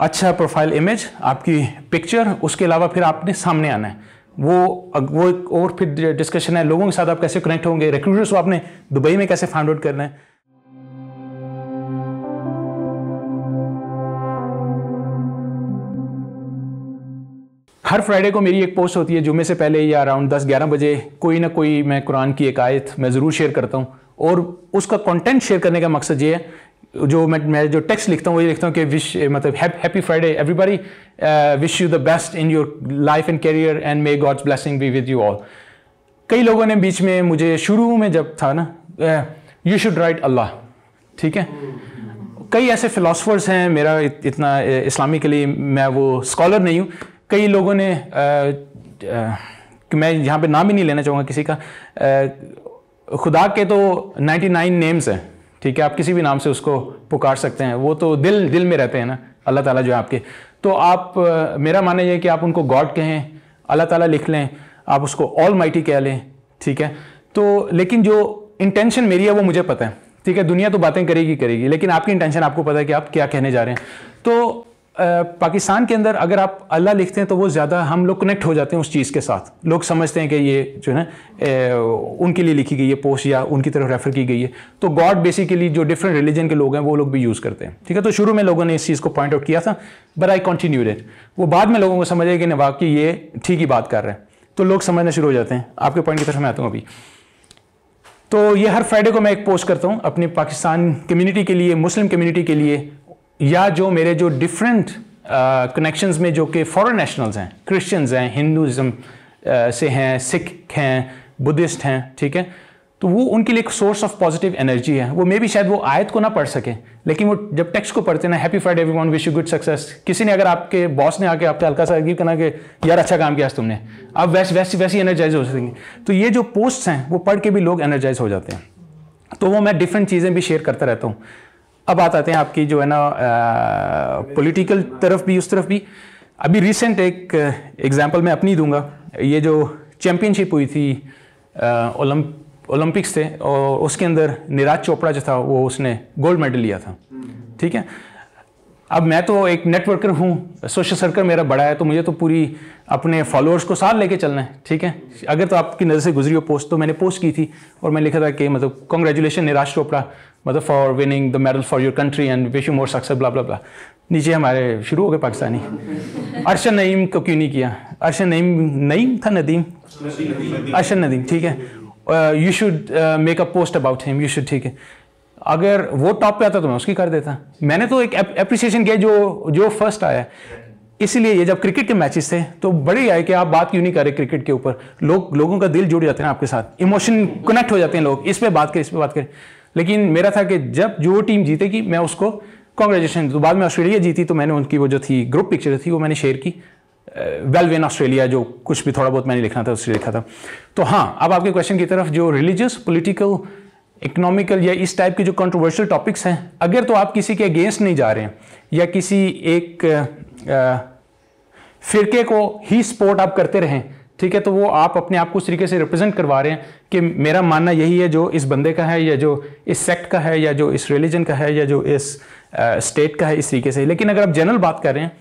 अच्छा प्रोफाइल इमेज आपकी पिक्चर उसके अलावा फिर आपने सामने आना है वो वो एक और फिर डिस्कशन है लोगों के साथ आप कैसे कनेक्ट होंगे रिक्रूटर्स को आपने दुबई में कैसे फाइंड आउट करना है हर फ्राइडे को मेरी एक पोस्ट होती है जुमे से पहले या अराउंड 10-11 बजे कोई ना कोई मैं कुरान की एक आयत मैं ज़रूर शेयर करता हूँ और उसका कंटेंट शेयर करने का मकसद ये है जो मैं मैं जो टेक्स्ट लिखता हूँ वो ये लिखता हूँ कि विश मतलब happy Friday everybody wish you the best in your life and career and may God's blessing be with you all कई लोगों ने बीच में मुझे शुरू में जब था ना यू शुड राइट अल्लाह ठीक है कई ऐसे फ़िलासफ़र्स हैं मेरा इत, इतना uh, इस्लामी के लिए मैं वो स्कॉलर नहीं हूँ कई लोगों ने आ, uh, आ, uh, मैं यहाँ पे नाम ही नहीं लेना चाहूँगा किसी का आ, खुदा के तो 99 नेम्स हैं ठीक है आप किसी भी नाम से उसको पुकार सकते हैं वो तो दिल दिल में रहते हैं ना अल्लाह ताला जो है आपके तो आप मेरा मानना यह है कि आप उनको गॉड कहें अल्लाह ताला लिख लें आप उसको ऑल माइटी कह लें ठीक है तो लेकिन जो इंटेंशन मेरी है वो मुझे पता है ठीक है दुनिया तो बातें करेगी करेगी लेकिन आपकी इंटेंशन आपको पता है कि आप क्या कहने जा रहे हैं तो पाकिस्तान के अंदर अगर आप अल्लाह लिखते हैं तो वो ज़्यादा हम लोग कनेक्ट हो जाते हैं उस चीज़ के साथ लोग समझते हैं कि ये जो है उनके लिए लिखी गई है पोस्ट या उनकी तरफ रेफ़र की गई है तो गॉड बेसिकली जो डिफरेंट रिलीजन के लोग हैं वो लोग भी यूज़ करते हैं ठीक है तो शुरू में लोगों ने इस चीज़ को पॉइंट आउट किया था बट आई कंटिन्यू इट वो बाद में लोगों को समझे कि नवाब की ये ठीक ही बात कर रहे हैं तो लोग समझना शुरू हो जाते हैं आपके पॉइंट की तरफ मैं आता हूँ अभी तो ये हर फ्राइडे को मैं एक पोस्ट करता हूँ अपने पाकिस्तान कम्युनिटी के लिए मुस्लिम कम्युनिटी के लिए या जो मेरे जो डिफरेंट कनेक्शंस uh, में जो कि फॉरेन नेशनल्स हैं क्रिश्चियंस हैं हिंदुज़म uh, से हैं सिख हैं बुद्धिस्ट हैं ठीक है तो वो उनके लिए एक सोर्स ऑफ पॉजिटिव एनर्जी है वो मे भी शायद वो आयत को ना पढ़ सके लेकिन वो जब टेक्स्ट को पढ़ते ना happy Friday every one wish you good success किसी ने अगर आपके बॉस ने आके आपसे हल्का सा करना कि यार अच्छा काम किया तुमने अब वैसे वैसे वैसे एनर्जाइज हो सकेंगे तो ये जो पोस्ट हैं वो पढ़ के भी लोग एनर्जाइज हो जाते हैं तो वो मैं डिफरेंट चीज़ें भी शेयर करता रहता हूँ अब बात आते हैं आपकी जो है ना पॉलिटिकल तरफ भी उस तरफ भी अभी रिसेंट एक एग्जांपल मैं अपनी दूंगा ये जो चैम्पियनशिप हुई थी ओलंपिक्स थे और उसके अंदर निराज चोपड़ा जो था वो उसने गोल्ड मेडल लिया था ठीक है अब मैं तो एक नेटवर्कर हूँ सोशल सर्कल मेरा बड़ा है तो मुझे तो पूरी अपने फॉलोअर्स को साथ लेके चलना है ठीक है अगर तो आपकी नज़र से गुजरी हो पोस्ट तो मैंने पोस्ट की थी और मैं लिखा था कि मतलब कॉन्ग्रेचुलेशन निराज चोपड़ा मतलब for winning the medal for your country and wish you more success blah blah blah नीचे हमारे शुरू हो गए पाकिस्तानी अरशन नईम को क्यों नहीं किया अरशन नईम नईम था नदीम अरशन नदीम ठीक है you should make a post about him you should ठीक है अगर वो टॉप पे आता तो मैं उसकी कर देता मैंने तो एक अप्रिसिएशन किया जो जो फर्स्ट आया इसीलिए ये जब क्रिकेट के मैचेस थे तो बड़े आए कि आप बात क्यों नहीं करें क्रिकेट के ऊपर लोग लोगों का दिल जुड़ जाते हैं आपके साथ इमोशन कनेक्ट हो जाते हैं लोग इस पर बात करें इस पर बात करें लेकिन मेरा था कि जब जो टीम जीतेगी मैं उसको कॉन्ग्रेचुलेशन तो बाद में ऑस्ट्रेलिया जीती तो मैंने उनकी वो जो थी ग्रुप पिक्चर थी वो मैंने शेयर की वेल uh, विन ऑस्ट्रेलिया जो कुछ भी थोड़ा बहुत मैंने लिखना था उससे लिखा था तो हाँ अब आपके क्वेश्चन की तरफ जो रिलीजियस पोलिटिकल इकोनॉमिकल या इस टाइप के जो कंट्रोवर्शियल टॉपिक्स हैं अगर तो आप किसी के अगेंस्ट नहीं जा रहे हैं या किसी एक uh, uh, फिरके को ही सपोर्ट आप करते रहें ठीक है तो वो आप अपने आप को उस तरीके से रिप्रेजेंट करवा रहे हैं कि मेरा मानना यही है जो इस बंदे का है या जो इस सेक्ट का है या जो इस रिलीजन का है या जो इस स्टेट का है इस तरीके से लेकिन अगर आप जनरल बात कर रहे हैं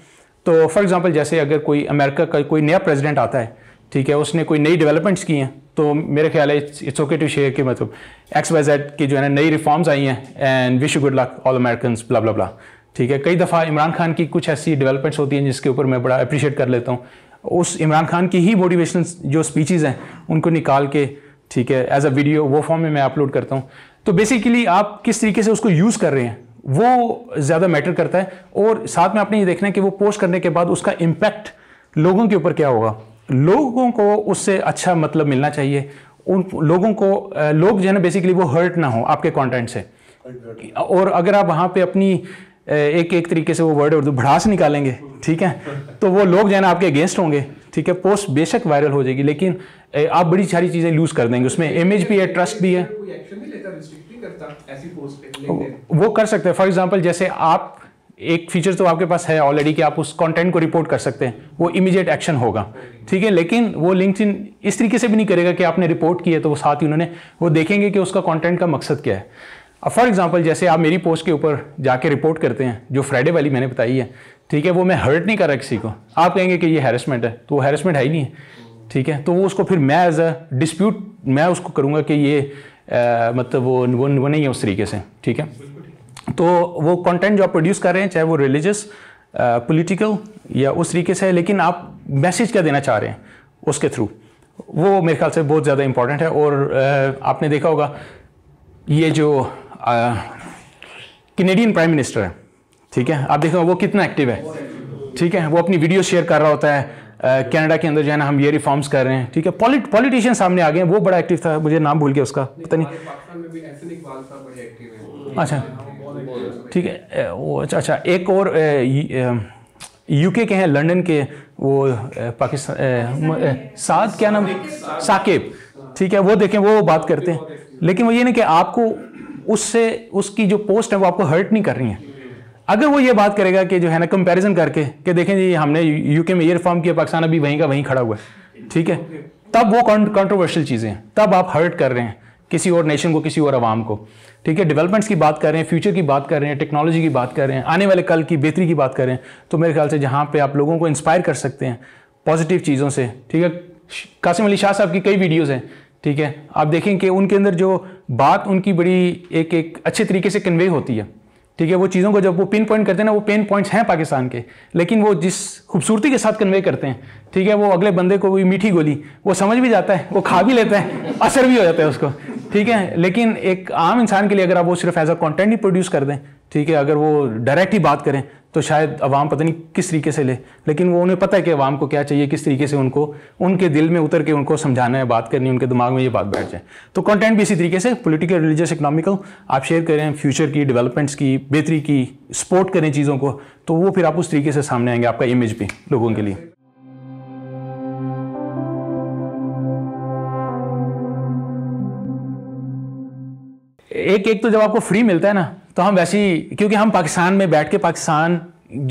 तो फॉर एग्जाम्पल जैसे अगर कोई अमेरिका का कोई नया प्रेजिडेंट आता है ठीक है उसने कोई नई डेवलपमेंट्स की हैं तो मेरे ख्याल है इट्स ओके टू शेयर कि मतलब एक्स वाई जेड की जो है ना नई रिफॉर्म्स आई हैं and wish good luck all American blah blah blah ठीक है कई दफ़ा इमरान खान की कुछ ऐसी डेवलपमेंट्स होती हैं जिसके ऊपर मैं बड़ा अप्रिशिएट कर लेता हूँ उस इमरान खान की ही मोटिवेशन जो स्पीचेज़ हैं उनको निकाल के ठीक है एज अ वीडियो वो फॉर्म में मैं अपलोड करता हूँ तो बेसिकली आप किस तरीके से उसको यूज़ कर रहे हैं वो ज़्यादा मैटर करता है और साथ में आपने ये देखना है कि वो पोस्ट करने के बाद उसका इम्पैक्ट लोगों के ऊपर क्या होगा लोगों को उससे अच्छा मतलब मिलना चाहिए उन लोगों को लोग जो है ना बेसिकली वो हर्ट ना हो आपके कंटेंट से और अगर आप वहाँ पे अपनी एक एक तरीके से वो वर्ड उर्दू भड़ास निकालेंगे ठीक है तो वो लोग जो है ना आपके अगेंस्ट होंगे ठीक है पोस्ट बेशक वायरल हो जाएगी लेकिन आप बड़ी सारी चीज़ें लूज़ कर देंगे उसमें इमेज भी है ट्रस्ट भी है वो कर सकते हैं फॉर एग्जाम्पल जैसे आप एक फीचर तो आपके पास है ऑलरेडी कि आप उस कंटेंट को रिपोर्ट कर सकते हैं वो इमीडिएट एक्शन होगा ठीक है लेकिन वो लिंक्डइन इस तरीके से भी नहीं करेगा कि आपने रिपोर्ट की है तो वो साथ ही उन्होंने वो देखेंगे कि उसका कंटेंट का मकसद क्या है अब फॉर एग्जांपल जैसे आप मेरी पोस्ट के ऊपर जाके रिपोर्ट करते हैं जो फ्राइडे वाली मैंने बताई है ठीक है वो मैं हर्ट नहीं कर रहा किसी को आप कहेंगे कि ये हैरेसमेंट है तो वो हैरेसमेंट है ही नहीं है ठीक है तो वो उसको फिर मैं एज अ डिस्प्यूट मैं उसको करूँगा कि ये आ, मतलब वो वो, वो नहीं है उस तरीके से ठीक है तो वो कंटेंट जो आप प्रोड्यूस कर रहे हैं चाहे वो रिलीजियस पॉलिटिकल या उस तरीके से है लेकिन आप मैसेज क्या देना चाह रहे हैं उसके थ्रू वो मेरे ख्याल से बहुत ज़्यादा इंपॉर्टेंट है और आ, आपने देखा होगा ये जो कैनेडियन प्राइम मिनिस्टर है ठीक है आप देखो वो कितना एक्टिव है ठीक है वो अपनी वीडियो शेयर कर रहा होता है कनाडा के अंदर जो है ना हम ये रिफॉर्म्स कर रहे हैं ठीक है पॉलिट पॉलिटिशियन सामने आ गए वो बड़ा एक्टिव था मुझे नाम भूल गया उसका पता नहीं अच्छा ठीक है वो अच्छा, अच्छा एक और यूके के हैं लंदन के वो पाकिस्तान साद क्या नाम साकेब ठीक है वो देखें वो बात करते हैं लेकिन वो ये नहीं कि आपको उससे उसकी जो पोस्ट है वो आपको हर्ट नहीं कर रही है अगर वो ये बात करेगा कि जो है ना कंपैरिजन करके कि देखें जी हमने यूके में ये रिफॉर्म किया पाकिस्तान अभी वहीं का वहीं खड़ा हुआ है ठीक है तब वो कंट्रोवर्शियल चीज़ें हैं तब आप हर्ट कर रहे हैं किसी और नेशन को किसी और आवाम को ठीक है डेवलपमेंट्स की बात कर रहे हैं फ्यूचर की बात कर रहे हैं टेक्नोलॉजी की बात कर रहे हैं आने वाले कल की बेहतरी की बात कर रहे हैं तो मेरे ख्याल से जहाँ पर आप लोगों को इंस्पायर कर सकते हैं पॉजिटिव चीज़ों से ठीक है कासिम अली शाह साहब की कई वीडियोज़ हैं ठीक है आप देखें कि उनके अंदर जो बात उनकी बड़ी एक एक अच्छे तरीके से कन्वे होती है ठीक है वो चीज़ों को जब वो पिन पॉइंट करते हैं ना वो पेन पॉइंट्स हैं पाकिस्तान के लेकिन वो जिस खूबसूरती के साथ कन्वे करते हैं ठीक है वो अगले बंदे को भी मीठी गोली वो समझ भी जाता है वो खा भी लेता है असर भी हो जाता है उसको ठीक है लेकिन एक आम इंसान के लिए अगर आप वो सिर्फ एज अ कॉन्टेंट ही प्रोड्यूस कर दें ठीक है अगर वो डायरेक्ट ही बात करें तो शायद अवाम पता नहीं किस तरीके से ले लेकिन वो उन्हें पता है कि अवाम को क्या चाहिए किस तरीके से उनको उनके दिल में उतर के उनको समझाना है बात करनी उनके दिमाग में ये बात बैठ जाए तो कंटेंट भी इसी तरीके से पॉलिटिकल रिलीजियस इकनॉमिकल आप शेयर करें फ्यूचर की डेवलपमेंट्स की बेहतरी की सपोर्ट करें चीज़ों को तो वो फिर आप उस तरीके से सामने आएंगे आपका इमेज भी लोगों के लिए एक एक तो जब आपको फ्री मिलता है ना तो हम वैसे ही क्योंकि हम पाकिस्तान में बैठ के पाकिस्तान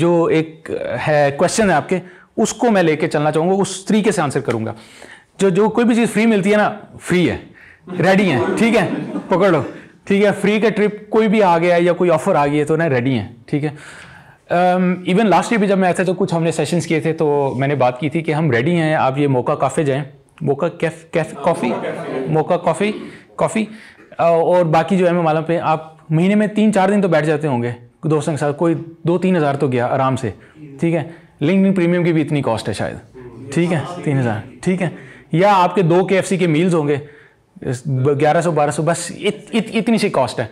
जो एक है क्वेश्चन है आपके उसको मैं लेके चलना चाहूँगा उस तरीके से आंसर करूँगा जो जो कोई भी चीज़ फ्री मिलती है ना फ्री है रेडी है ठीक है पकड़ लो ठीक है फ्री का ट्रिप कोई भी आ गया या कोई ऑफर आ गई है तो ना रेडी है ठीक है इवन लास्ट ईयर भी जब मैं आया था तो कुछ हमने सेशंस किए थे तो मैंने बात की थी कि हम रेडी हैं आप ये मौका काफ़े जाएँ मौका कैफ कैफ कॉफ़ी मौका कॉफ़ी कॉफ़ी और बाकी जो है मालूम पे आप महीने में तीन चार दिन तो बैठ जाते होंगे दोस्तों के साथ कोई दो तीन हज़ार तो गया आराम से ठीक है लिंक प्रीमियम की भी इतनी कॉस्ट है शायद ठीक है तीन हज़ार ठीक है या आपके दो के के मील्स होंगे ग्यारह सौ बारह सौ बस इत, इत, इतनी सी कॉस्ट है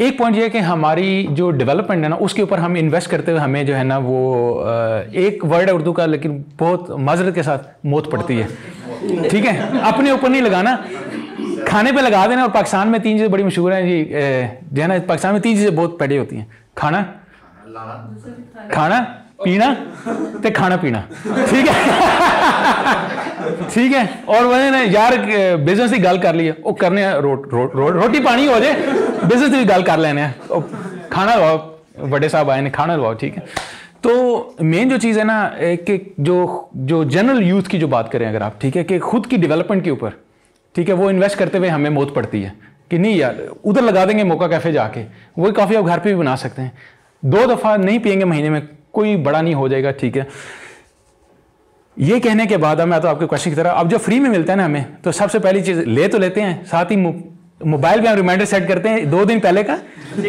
एक पॉइंट ये है कि हमारी जो डेवलपमेंट है ना उसके ऊपर हम इन्वेस्ट करते हुए हमें जो है ना वो एक वर्ड है उर्दू का लेकिन बहुत मजरत के साथ मौत पड़ती है ठीक है अपने ऊपर नहीं लगाना खाने पे लगा देना और पाकिस्तान में तीन चीज़ें बड़ी मशहूर हैं जी जो है ना पाकिस्तान में तीन चीज़ें बहुत पैडी होती हैं खाना खाना पीना ते तो खाना पीना ठीक है ठीक है और वह ना यार बिजनेस की गल कर है वो करने रो, रो, रो, रोटी पानी हो जाए बिजनेस की गल कर लेने खाना लवाओ बड़े साहब आए ने खाना लवाओ ठीक है तो मेन जो चीज़ है ना कि जो जो जनरल यूथ की जो बात करें अगर आप ठीक है कि खुद की डेवलपमेंट के ऊपर ठीक है वो इन्वेस्ट करते हुए हमें मौत पड़ती है कि नहीं यार उधर लगा देंगे मौका कैफ़े जाके वही कॉफ़ी आप घर पे भी बना सकते हैं दो दफ़ा नहीं पियेंगे महीने में कोई बड़ा नहीं हो जाएगा ठीक है ये कहने के बाद मैं तो आपके क्वेश्चन की तरह अब जो फ्री में मिलता है ना हमें तो सबसे पहली चीज़ ले तो लेते हैं साथ ही मोबाइल में हम रिमाइंडर सेट करते हैं दो दिन पहले का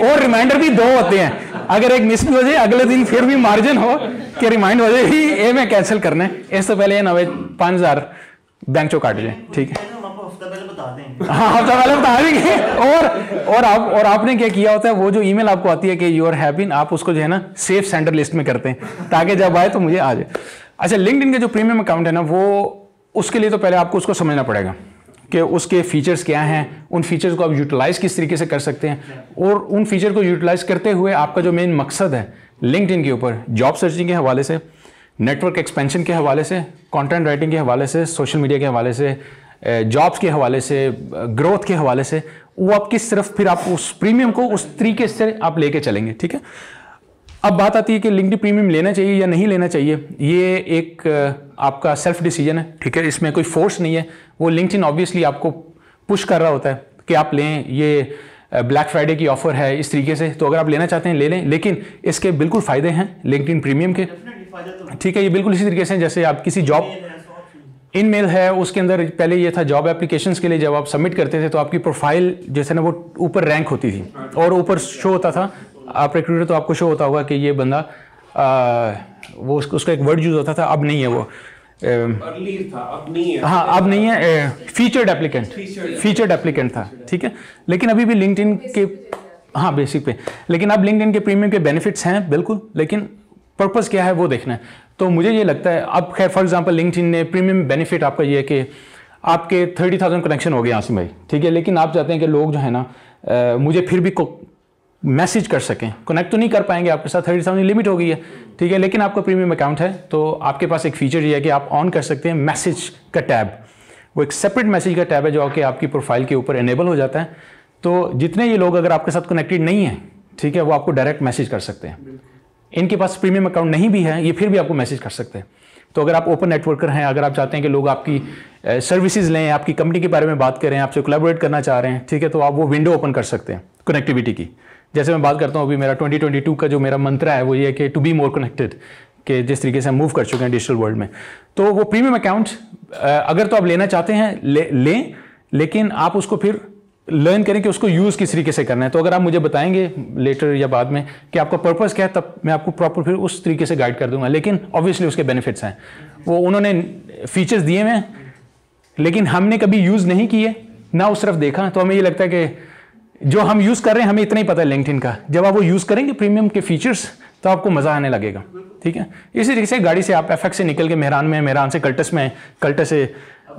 और रिमाइंडर भी दो होते हैं अगर एक मिस भी हो जाए अगले दिन फिर भी मार्जिन हो कि रिमाइंड हो जाए ये मैं कैंसिल करना है इससे तो पहले नवे पाँच हज़ार बैंक चो काट जाए ठीक है बता दें हाँ, तो पहले बता देंगे और और आप और आपने क्या किया होता है वो जो ईमेल आपको आती है कि योर हैबिन आप उसको जो है ना सेफ सेंटर लिस्ट में करते हैं ताकि जब आए तो मुझे आ जाए अच्छा लिंकड के जो प्रीमियम अकाउंट है ना वो उसके लिए तो पहले आपको उसको समझना पड़ेगा कि उसके फीचर्स क्या हैं उन फीचर्स को आप यूटिलाइज़ किस तरीके से कर सकते हैं और उन फीचर को यूटिलाइज़ करते हुए आपका जो मेन मकसद है लिंकड के ऊपर जॉब सर्चिंग के हवाले से नेटवर्क एक्सपेंशन के हवाले से कंटेंट राइटिंग के हवाले से सोशल मीडिया के हवाले से जॉब्स के हवाले से ग्रोथ के हवाले से वो आप किस तरफ फिर आप उस प्रीमियम को उस तरीके से आप लेके चलेंगे ठीक है अब बात आती है कि लिंक प्रीमियम लेना चाहिए या नहीं लेना चाहिए ये एक आपका सेल्फ डिसीजन है ठीक है इसमें कोई फोर्स नहीं है वो इन ऑब्वियसली आपको पुश कर रहा होता है कि आप लें ये ब्लैक फ्राइडे की ऑफर है इस तरीके से तो अगर आप लेना चाहते हैं ले लें लेकिन इसके बिल्कुल फ़ायदे हैं लिंक्डइन प्रीमियम के तो- ठीक है ये बिल्कुल इसी तरीके से जैसे आप किसी जॉब इन मेल है उसके अंदर पहले ये था जॉब एप्लीकेशंस के लिए जब आप सबमिट करते थे तो आपकी प्रोफाइल जैसे ना वो ऊपर रैंक होती थी और ऊपर शो होता था आप रिक्रूटर तो आपको शो होता होगा कि ये बंदा आ, वो उसका, उसका एक वर्ड यूज़ होता था अब नहीं है वो था, हाँ अब नहीं है फीचर्ड एप्लीकेंट फीचर्ड एप्लीकेंट था ठीक है लेकिन अभी भी लिंकड के हाँ बेसिक पे लेकिन अब लिंकड के प्रीमियम के बेनिफिट्स हैं बिल्कुल लेकिन पर्पज़ क्या है वो देखना है तो मुझे ये लगता है अब खैर for example LinkedIn premium benefit आपका ये है कि आपके थर्टी थाउजेंड कनेक्शन हो गए आसिम भाई ठीक है लेकिन आप चाहते हैं कि लोग जो है ना आ, मुझे फिर भी मैसेज कर सकें कनेक्ट तो नहीं कर पाएंगे आपके साथ थर्टी थाउजेंड लिमिट हो गई है ठीक है लेकिन आपका प्रीमियम अकाउंट है तो आपके पास एक फीचर ये है कि आप ऑन कर सकते हैं मैसेज का टैब वो एक सेपरेट मैसेज का टैब है जो कि आपकी प्रोफाइल के ऊपर इनेबल हो जाता है तो जितने ये लोग अगर आपके साथ कनेक्टेड नहीं है ठीक है वो आपको डायरेक्ट मैसेज कर सकते हैं इनके पास प्रीमियम अकाउंट नहीं भी है ये फिर भी आपको मैसेज कर सकते हैं तो अगर आप ओपन नेटवर्कर हैं अगर आप चाहते हैं कि लोग आपकी सर्विसेज लें आपकी कंपनी के बारे में बात करें आपसे कोलेबोरेट करना चाह रहे हैं ठीक है तो आप वो विंडो ओपन कर सकते हैं कनेक्टिविटी की जैसे मैं बात करता हूँ अभी मेरा 2022 का जो मेरा मंत्र है वो ये कि टू बी मोर कनेक्टेड कि जिस तरीके से हम मूव कर चुके हैं डिजिटल वर्ल्ड में तो वो प्रीमियम अकाउंट अगर तो आप लेना चाहते हैं ले लें लेकिन आप उसको फिर लर्न करें कि उसको यूज़ किस तरीके से करना है तो अगर आप मुझे बताएंगे लेटर या बाद में कि आपका पर्पज़ क्या है तब मैं आपको प्रॉपर फिर उस तरीके से गाइड कर दूंगा लेकिन ऑब्वियसली उसके बेनिफिट्स हैं वो उन्होंने फीचर्स दिए हुए हैं लेकिन हमने कभी यूज़ नहीं किए ना उस तरफ देखा तो हमें ये लगता है कि जो हम यूज़ कर रहे हैं हमें इतना ही पता है लिंकड का जब आप वो यूज़ करेंगे प्रीमियम के फीचर्स तो आपको मज़ा आने लगेगा ठीक है इसी तरीके से गाड़ी से आप एफेक्ट से निकल के मेहरान में मेहरान से कल्टस में कल्टस से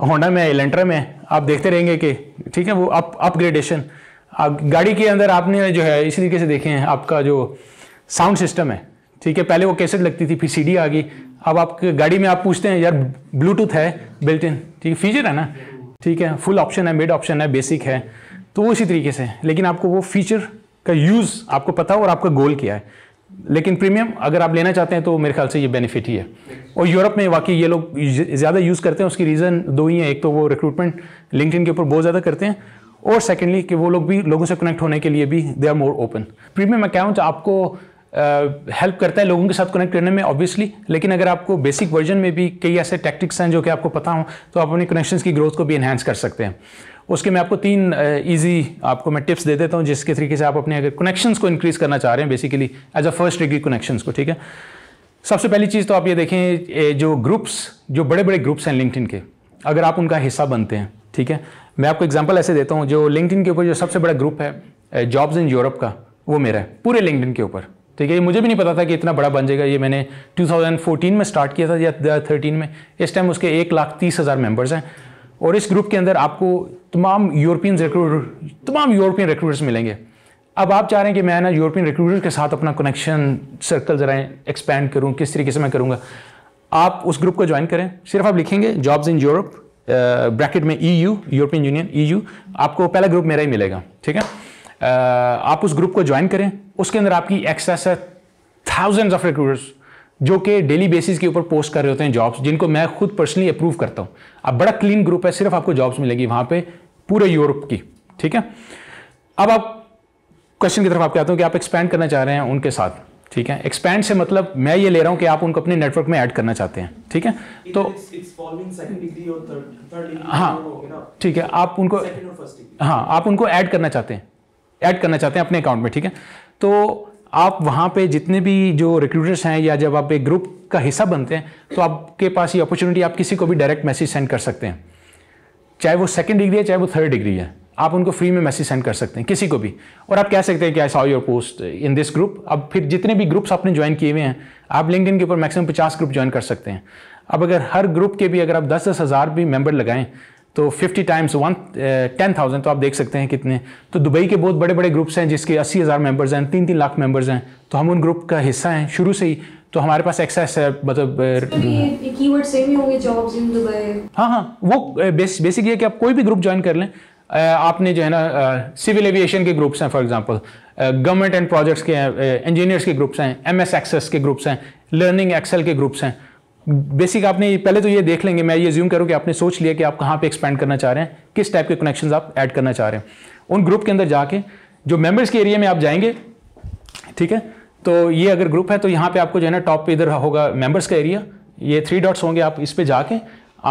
होंडा में है एलेंट्रा में है आप देखते रहेंगे कि ठीक है वो अप अपग्रेडेशन आप गाड़ी के अंदर आपने जो है इसी तरीके से देखे हैं आपका जो साउंड सिस्टम है ठीक है पहले वो कैसेट लगती थी फिर सीडी आ गई अब आप गाड़ी में आप पूछते हैं यार ब्लूटूथ है बिल्ट इन ठीक है फीचर है ना ठीक है फुल ऑप्शन है मिड ऑप्शन है बेसिक है तो वो इसी तरीके से लेकिन आपको वो फीचर का यूज़ आपको पता हो और आपका गोल क्या है लेकिन प्रीमियम अगर आप लेना चाहते हैं तो मेरे ख्याल से ये बेनिफिट ही है और यूरोप में वाकई ये लोग ज़्यादा यूज़ करते हैं उसकी रीज़न दो ही है एक तो वो रिक्रूटमेंट लिंकड के ऊपर बहुत ज़्यादा करते हैं और सेकेंडली कि वो लोग भी लोगों से कनेक्ट होने के लिए भी they are more open premium account आपको हेल्प uh, करता है लोगों के साथ कनेक्ट करने में ऑब्वियसली लेकिन अगर आपको बेसिक वर्जन में भी कई ऐसे टैक्टिक्स हैं जो कि आपको पता हो तो आप अपने कनेक्शंस की ग्रोथ को भी इन्हेंस कर सकते हैं उसके मैं आपको तीन ईजी आपको मैं टिप्स दे देता हूँ जिसके तरीके से आप अपने अगर कनेक्शंस को इंक्रीज़ करना चाह रहे हैं basically as a first degree connections को ठीक है सबसे पहली चीज़ तो आप ये देखें जो ग्रुप्स जो बड़े बड़े ग्रुप्स हैं लिंकटिन के अगर आप उनका हिस्सा बनते हैं ठीक है मैं आपको एग्जाम्पल ऐसे देता हूँ जो लिंकटिन के ऊपर जो सबसे बड़ा ग्रुप है जॉब्स इन यूरोप का वो मेरा है पूरे लिंकटिन के ऊपर ठीक है ये मुझे भी नहीं पता था कि इतना बड़ा बन जाएगा ये मैंने 2014 में स्टार्ट किया था या 13 में इस टाइम उसके एक लाख तीस हज़ार मेम्बर्स हैं और इस ग्रुप के अंदर आपको तमाम यूरोपियन रिक्रूटर तमाम यूरोपियन रिक्रूटर्स मिलेंगे अब आप चाह रहे हैं कि मैं ना यूरोपियन रिक्रूटर के साथ अपना कनेक्शन सर्कल ज़रा एक्सपेंड करूँ किस तरीके से मैं करूँगा आप उस ग्रुप को ज्वाइन करें सिर्फ आप लिखेंगे जॉब्स इन यूरोप ब्रैकेट में E U European Union E U आपको पहला ग्रुप मेरा ही मिलेगा ठीक है uh, आप उस ग्रुप को ज्वाइन करें उसके अंदर आपकी एक्सेस है थाउजेंड्स ऑफ रिक्रूटर्स जो कि डेली बेसिस के ऊपर पोस्ट कर रहे होते हैं जॉब्स जिनको मैं खुद पर्सनली अप्रूव करता हूँ अब बड़ा क्लीन ग्रुप है सिर्फ आपको जॉब्स मिलेगी वहाँ पे पूरे यूरोप की ठीक है अब आप क्वेश्चन की तरफ आपके आता हो कि आप एक्सपैंड करना चाह रहे हैं उनके साथ ठीक है एक्सपैंड से मतलब मैं ये ले रहा हूँ कि आप उनको अपने नेटवर्क में ऐड करना चाहते हैं ठीक है तो हाँ ठीक है आप उनको हाँ आप उनको ऐड करना चाहते हैं ऐड करना चाहते हैं अपने अकाउंट में ठीक है तो आप वहाँ पे जितने भी जो रिक्रूटर्स हैं या जब आप एक ग्रुप का हिस्सा बनते हैं तो आपके पास ये अपॉर्चुनिटी आप किसी को भी डायरेक्ट मैसेज सेंड कर सकते हैं चाहे वो सेकेंड डिग्री है चाहे वो थर्ड डिग्री है आप उनको फ्री में मैसेज सेंड कर सकते हैं किसी को भी और आप कह सकते हैं कि I saw your post in this group अब फिर जितने भी ग्रुप्स आपने ज्वाइन किए हुए हैं आप लिंक के ऊपर मैक्सिमम पचास ग्रुप ज्वाइन कर सकते हैं अब अगर हर ग्रुप के भी अगर आप दस दस हज़ार भी मेम्बर लगाएं तो 50 टाइम्स वन टेन थाउजेंड तो आप देख सकते हैं कितने तो दुबई के बहुत बड़े बड़े ग्रुप्स हैं जिसके अस्सी हज़ार मेम्बर्स हैं तीन तीन लाख मेम्बर्स हैं तो हम उन ग्रुप का हिस्सा हैं शुरू से ही तो हमारे पास एक्सेस है मतलब uh, हाँ हाँ वो बेस, बेसिक ये कि आप कोई भी ग्रुप ज्वाइन कर लें uh, आपने जो है ना सिविल uh, एविएशन के ग्रुप्स हैं for example government and projects के हैं इंजीनियर्स के ग्रुप्स हैं एमएस एक्सेस के ग्रुप्स हैं लर्निंग एक्सेल के ग्रुप्स हैं बेसिक आपने पहले तो ये देख लेंगे मैं ये ज्यूम करूँ कि आपने सोच लिया कि आप कहाँ पे एक्सपेंड करना चाह रहे हैं किस टाइप के कनेक्शंस आप ऐड करना चाह रहे हैं उन ग्रुप के अंदर जाके जो मेंबर्स के एरिया में आप जाएंगे ठीक है तो ये अगर ग्रुप है तो यहाँ पे आपको जो है ना टॉप पे इधर होगा मेंबर्स का एरिया ये थ्री डॉट्स होंगे आप इस पर जाके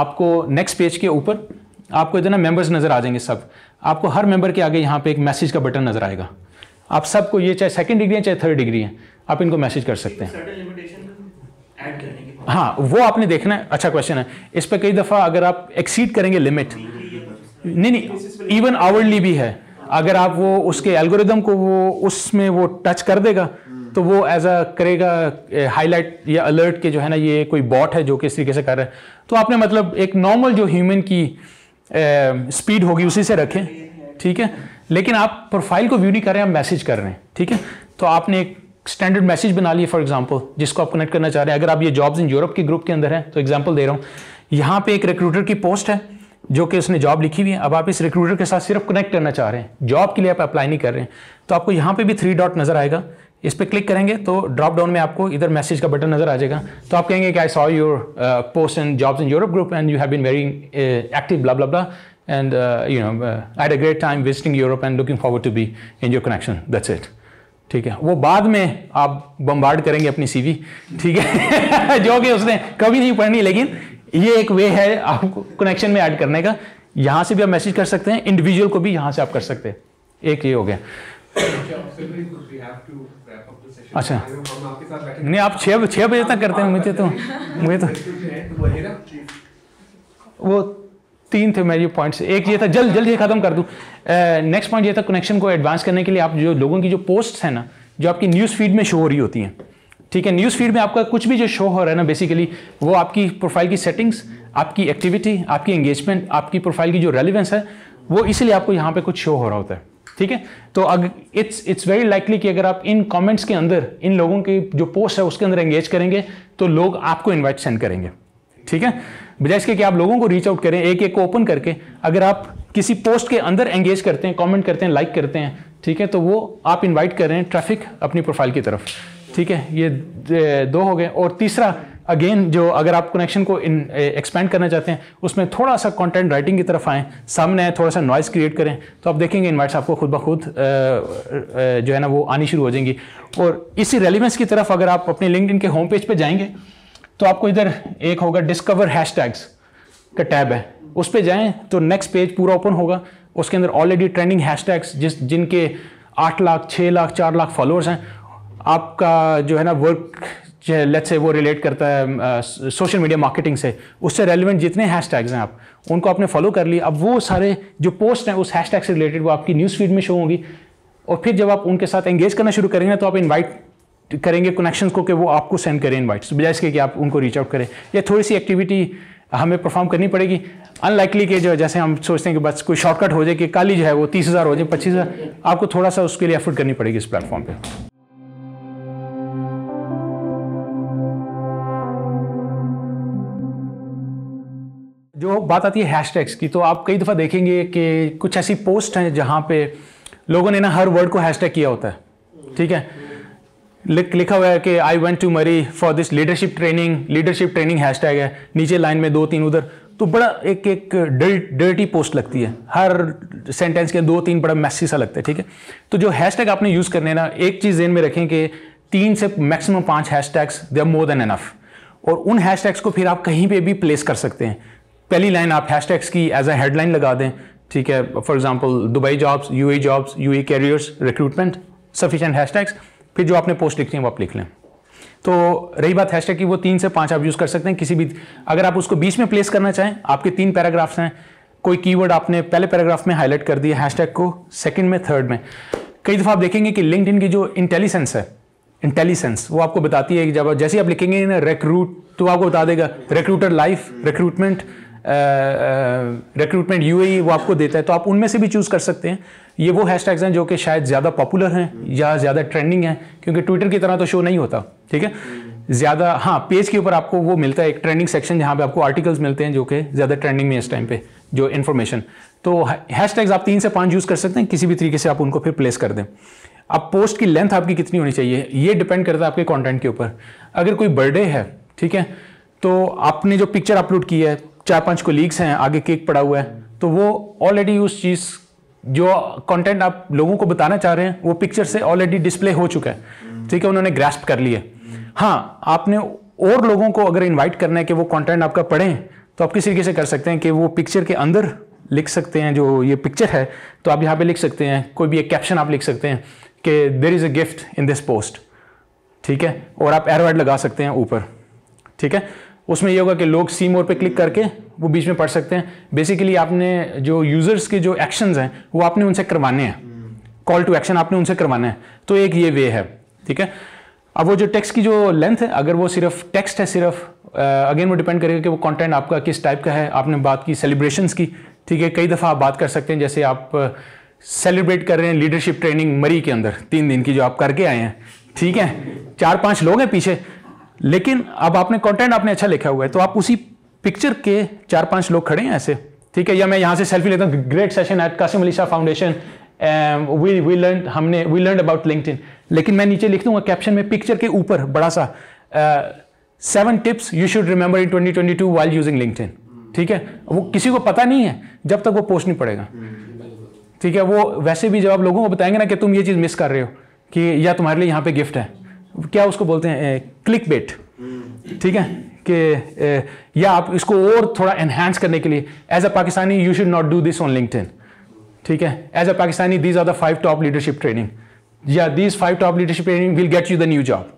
आपको नेक्स्ट पेज के ऊपर आपको इधर ना मेम्बर्स नज़र आ जाएंगे सब आपको हर मेंबर के आगे यहाँ पे एक मैसेज का बटन नज़र आएगा आप सबको ये चाहे सेकेंड डिग्री है चाहे थर्ड डिग्री है आप इनको मैसेज कर सकते हैं हाँ वो आपने देखना है अच्छा क्वेश्चन है इस पर कई दफ़ा अगर आप एक्सीड करेंगे लिमिट नहीं नहीं इवन आवर्ली भी है अगर आप वो उसके एल्गोरिदम को वो उसमें वो टच कर देगा तो वो एज अ करेगा हाईलाइट या अलर्ट के जो है ना ये कोई बॉट है जो कि इस तरीके से कर रहा है तो आपने मतलब एक नॉर्मल जो ह्यूमन की स्पीड होगी उसी से रखें ठीक है लेकिन आप प्रोफाइल को व्यू नहीं कर रहे हैं आप मैसेज कर रहे हैं ठीक है तो आपने एक स्टैंडर्ड मैसेज बना लिए फॉर एग्जाम्पल जिसको आप कनेक्ट करना चाह रहे हैं अगर आप ये जॉब्स इन यूरोप के ग्रुप के अंदर हैं तो एग्जाम्पल दे रहा हूँ यहाँ पे एक रिक्रूटर की पोस्ट है जो कि उसने जॉब लिखी हुई है अब आप इस रिक्रूटर के साथ सिर्फ कनेक्ट करना चाह रहे हैं जॉब के लिए आप अप्लाई नहीं कर रहे हैं तो आपको यहाँ पे भी थ्री डॉट नज़र आएगा इस पर क्लिक करेंगे तो ड्रॉप डाउन में आपको इधर मैसेज का बटन नज़र आ जाएगा तो आप कहेंगे कि I saw your post in jobs in Europe group and you have been very active blah blah blah and you know at a great time visiting Europe and looking Europe to be in your connection that's it ठीक है वो बाद में आप bombard करेंगे अपनी CV ठीक है जो कि उसने कभी नहीं पढ़नी लेकिन ये एक वे है आपको कनेक्शन में ऐड करने का यहां से भी आप मैसेज कर सकते हैं इंडिविजुअल को भी यहां से आप कर सकते हैं एक ये हो गया अच्छा नहीं आप छः छः बजे तक करते हैं मुझे तो मुझे तो वो तीन थे मेरे पॉइंट्स एक ये था जल्द जल्द ये खत्म कर दूँ नेक्स्ट पॉइंट ये था कनेक्शन को एडवांस करने के लिए आप जो लोगों की जो पोस्ट है ना जो आपकी न्यूज़ फीड में शो हो रही होती हैं ठीक है न्यूज़ फीड में आपका कुछ भी जो शो हो रहा है ना बेसिकली वो आपकी प्रोफाइल की सेटिंग्स आपकी एक्टिविटी आपकी एंगेजमेंट आपकी प्रोफाइल की जो रेलिवेंस है वो इसलिए आपको यहाँ पे कुछ शो हो रहा होता है ठीक है तो अगर इट्स इट्स वेरी लाइकली कि अगर आप इन कमेंट्स के अंदर इन लोगों की जो पोस्ट है उसके अंदर एंगेज करेंगे तो लोग आपको इन्वाइट सेंड करेंगे ठीक है बजाय इसके कि आप लोगों को रीच आउट करें एक एक को ओपन करके अगर आप किसी पोस्ट के अंदर एंगेज करते हैं कमेंट करते हैं लाइक करते हैं ठीक है तो वो आप इनवाइट कर रहे हैं ट्रैफिक अपनी प्रोफाइल की तरफ ठीक है ये दो हो गए और तीसरा अगेन जो अगर आप कनेक्शन को इन एक्सपेंड करना चाहते हैं उसमें थोड़ा सा कंटेंट राइटिंग की तरफ आएँ सामने आए थोड़ा सा नॉइज़ क्रिएट करें तो आप देखेंगे इन्वाइट्स आपको खुद ब खुद जो है ना वो आनी शुरू हो जाएंगी और इसी रेलिवेंस की तरफ अगर आप अपने लिंकड के होम पेज पर जाएंगे तो आपको इधर एक होगा डिस्कवर हैशटैग्स का टैब है उस पर जाएँ तो नेक्स्ट पेज पूरा ओपन होगा उसके अंदर ऑलरेडी ट्रेंडिंग हैशटैग्स जिस जिनके आठ लाख छः लाख चार लाख फॉलोअर्स हैं आपका जो है ना वर्क लेट्स से वो रिलेट करता है सोशल मीडिया मार्केटिंग से उससे रेलिवेंट जितने हैशटैग्स हैं आप उनको आपने फॉलो कर लिए अब वो सारे जो पोस्ट हैं उस हैशटैग से रिलेटेड वो आपकी न्यूज़ फीड में शो होंगी और फिर जब आप उनके साथ एंगेज करना शुरू करेंगे तो आप इनवाइट करेंगे कनेक्शन को कि वो आपको सेंड करें इनवाइट्स तो बजाय इसके कि आप उनको रीच आउट करें या थोड़ी सी एक्टिविटी हमें परफॉर्म करनी पड़ेगी अनलाइकली के जो जैसे हम सोचते हैं कि बस कोई शॉर्टकट हो जाए कि काली जो है वो तीस हज़ार हो जाए पच्चीस हज़ार आपको थोड़ा सा उसके लिए एफर्ट करनी पड़ेगी इस प्लेटफॉर्म पर जो बात आती है हैश टैग्स की तो आप कई दफ़ा देखेंगे कि कुछ ऐसी पोस्ट हैं जहाँ पे लोगों ने ना हर वर्ड को हैश टैग किया होता है ठीक है लिखा हुआ है कि I went to Murree for this leadership training leadership training hashtag है नीचे लाइन में दो तीन उधर तो बड़ा एक एक डर्टी पोस्ट लगती है हर सेंटेंस के दो तीन बड़ा मैसी सा लगता है ठीक है तो जो हैशटैग आपने यूज़ करने ना एक चीज़ जेन में रखें कि तीन से मैक्सिमम पाँच hashtags they are more than enough और उन हैशटैग्स को फिर आप कहीं पे भी प्लेस कर सकते हैं पहली लाइन आप हैशटैग्स की एज अ हेडलाइन लगा दें ठीक है for example Dubai jobs U jobs U A careers recruitment sufficient hashtags फिर जो आपने पोस्ट लिखनी है वो आप लिख लें तो रही बात हैशटैग की वो तीन से पांच आप यूज़ कर सकते हैं किसी भी अगर आप उसको बीच में प्लेस करना चाहें आपके तीन पैराग्राफ्स हैं कोई कीवर्ड आपने पहले पैराग्राफ में हाईलाइट कर दिया हैशटैग को सेकंड में थर्ड में कई दफ़ा आप देखेंगे कि लिंकड की जो इंटेलिजेंस है इंटेलिजेंस वो आपको बताती है कि जब जैसे आप लिखेंगे ना रिक्रूट तो आपको बता देगा recruiter life recruitment recruitment U e वो आपको देता है तो आप उनमें से भी चूज़ कर सकते हैं ये वो टैग्स हैं जो कि शायद ज़्यादा पॉपुलर हैं या ज़्यादा ट्रेंडिंग हैं क्योंकि ट्विटर की तरह तो शो नहीं होता ठीक है ज़्यादा हाँ पेज के ऊपर आपको वो मिलता है एक ट्रेंडिंग सेक्शन जहाँ पे आपको आर्टिकल्स मिलते हैं जो कि ज़्यादा ट्रेंडिंग में इस टाइम पे जो इन्फॉर्मेशन तो टैग्स आप तीन से पाँच यूज़ कर सकते हैं किसी भी तरीके से आप उनको फिर प्लेस कर दें अब पोस्ट की लेंथ आपकी कितनी होनी चाहिए ये डिपेंड करता है आपके कॉन्टेंट के ऊपर अगर कोई बर्थडे है ठीक है तो आपने जो पिक्चर अपलोड की है चार पांच लीग्स हैं आगे केक पड़ा हुआ है तो वो ऑलरेडी उस चीज़ जो कंटेंट आप लोगों को बताना चाह रहे हैं वो पिक्चर से ऑलरेडी डिस्प्ले हो चुका है ठीक है उन्होंने ग्रेस्प कर लिए हाँ आपने और लोगों को अगर इन्वाइट करना है कि वो कंटेंट आपका पढ़ें तो आप किस तरीके से कर सकते हैं कि वो पिक्चर के अंदर लिख सकते हैं जो ये पिक्चर है तो आप यहाँ पे लिख सकते हैं कोई भी एक कैप्शन आप लिख सकते हैं कि there is a gift in this post ठीक है और आप एयरवर्ड लगा सकते हैं ऊपर ठीक है उसमें ये होगा कि लोग सी मोर पे क्लिक करके वो बीच में पढ़ सकते हैं बेसिकली आपने जो यूज़र्स के जो एक्शंस हैं वो आपने उनसे करवाने हैं कॉल टू एक्शन आपने उनसे करवाना है तो एक ये वे है ठीक है अब वो जो टेक्स्ट की जो लेंथ है अगर वो सिर्फ टेक्स्ट है सिर्फ अगेन वो डिपेंड करेगा कि वो कंटेंट आपका किस टाइप का है आपने बात की सेलिब्रेशंस की ठीक है कई दफ़ा आप बात कर सकते हैं जैसे आप सेलिब्रेट कर रहे हैं लीडरशिप ट्रेनिंग मरी के अंदर तीन दिन की जो आप करके आए हैं ठीक है चार पांच लोग हैं पीछे लेकिन अब आपने कंटेंट आपने अच्छा लिखा हुआ है तो आप उसी पिक्चर के चार पांच लोग खड़े हैं ऐसे ठीक है या मैं यहां से सेल्फी लेता हूं great session at Qasim Ali Shah foundation we we learn हमने वी लर्न अबाउट लिंकड लेकिन मैं नीचे लिख दूंगा कैप्शन में पिक्चर के ऊपर बड़ा सा seven tips you should remember in 2022 while using linked ठीक है वो किसी को पता नहीं है जब तक वो पोस्ट नहीं पड़ेगा ठीक है वो वैसे भी जब आप लोगों को बताएंगे ना कि तुम ये चीज़ मिस कर रहे हो कि या तुम्हारे लिए यहाँ पे गिफ्ट है क्या उसको बोलते हैं क्लिक बेट ठीक है कि या आप इसको और थोड़ा एनहेंस करने के लिए as a Pakistani you should not do this on link ठीक है as a Pakistani these are the five top leadership training या these five top leadership training will get you the new job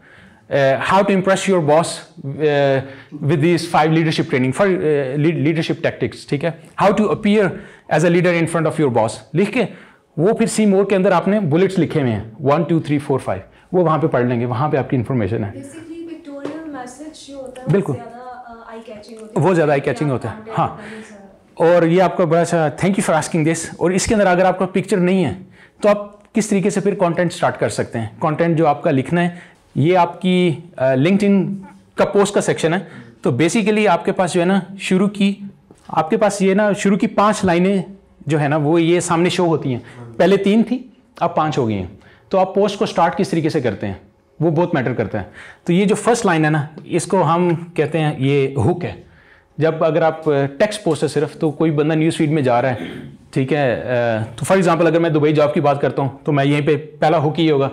how to impress your boss with these five leadership training for leadership tactics ठीक है how to appear as a leader in front of your boss लिख के वो फिर सी मोर के अंदर आपने bullets लिखे हुए हैं one two three four five वो वहाँ पे पढ़ लेंगे वहाँ पे आपकी इन्फॉर्मेशन है बिल्कुल वो ज़्यादा आई कैचिंग होता है uh, हाँ और ये आपका बड़ा अच्छा thank you for asking this और इसके अंदर अगर आपका पिक्चर नहीं है तो आप किस तरीके से फिर कंटेंट स्टार्ट कर सकते हैं कंटेंट जो आपका लिखना है ये आपकी लिंकड uh, का पोस्ट का सेक्शन है तो बेसिकली आपके पास जो है ना शुरू की आपके पास ये ना शुरू की पांच लाइनें जो है ना वो ये सामने शो होती हैं पहले तीन थी अब पांच हो गई हैं तो आप पोस्ट को स्टार्ट किस तरीके से करते हैं वो बहुत मैटर करता है तो ये जो फर्स्ट लाइन है ना इसको हम कहते हैं ये हुक है जब अगर आप टेक्स्ट पोस्ट है सिर्फ तो कोई बंदा न्यूज़ फीड में जा रहा है ठीक है तो फॉर एग्जांपल अगर मैं दुबई जॉब की बात करता हूँ तो मैं यहीं पे पहला हुक ही होगा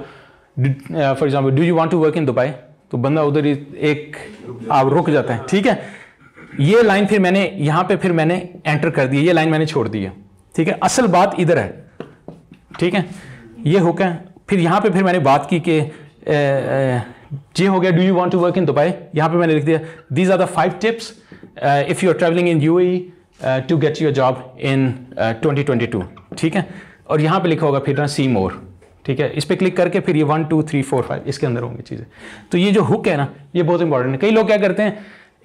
for example do you want to work in Dubai तो बंदा उधर ही एक आप रुक जाता है ठीक है ये लाइन फिर मैंने यहाँ पर फिर मैंने एंटर कर दिया ये लाइन मैंने छोड़ दी है ठीक है असल बात इधर है ठीक है ये हुक है फिर यहाँ पे फिर मैंने बात की कि जे हो गया do you want to work in Dubai यहाँ पे मैंने लिख दिया these are the five tips if you are travelling in you to get your job in 2022 ठीक है और यहाँ पे लिखा होगा फिर सी मोर ठीक है इस पर क्लिक करके फिर ये one two three four five इसके अंदर होंगी चीज़ें तो ये जो हुक है ना ये बहुत इंपॉर्टेंट है कई लोग क्या करते हैं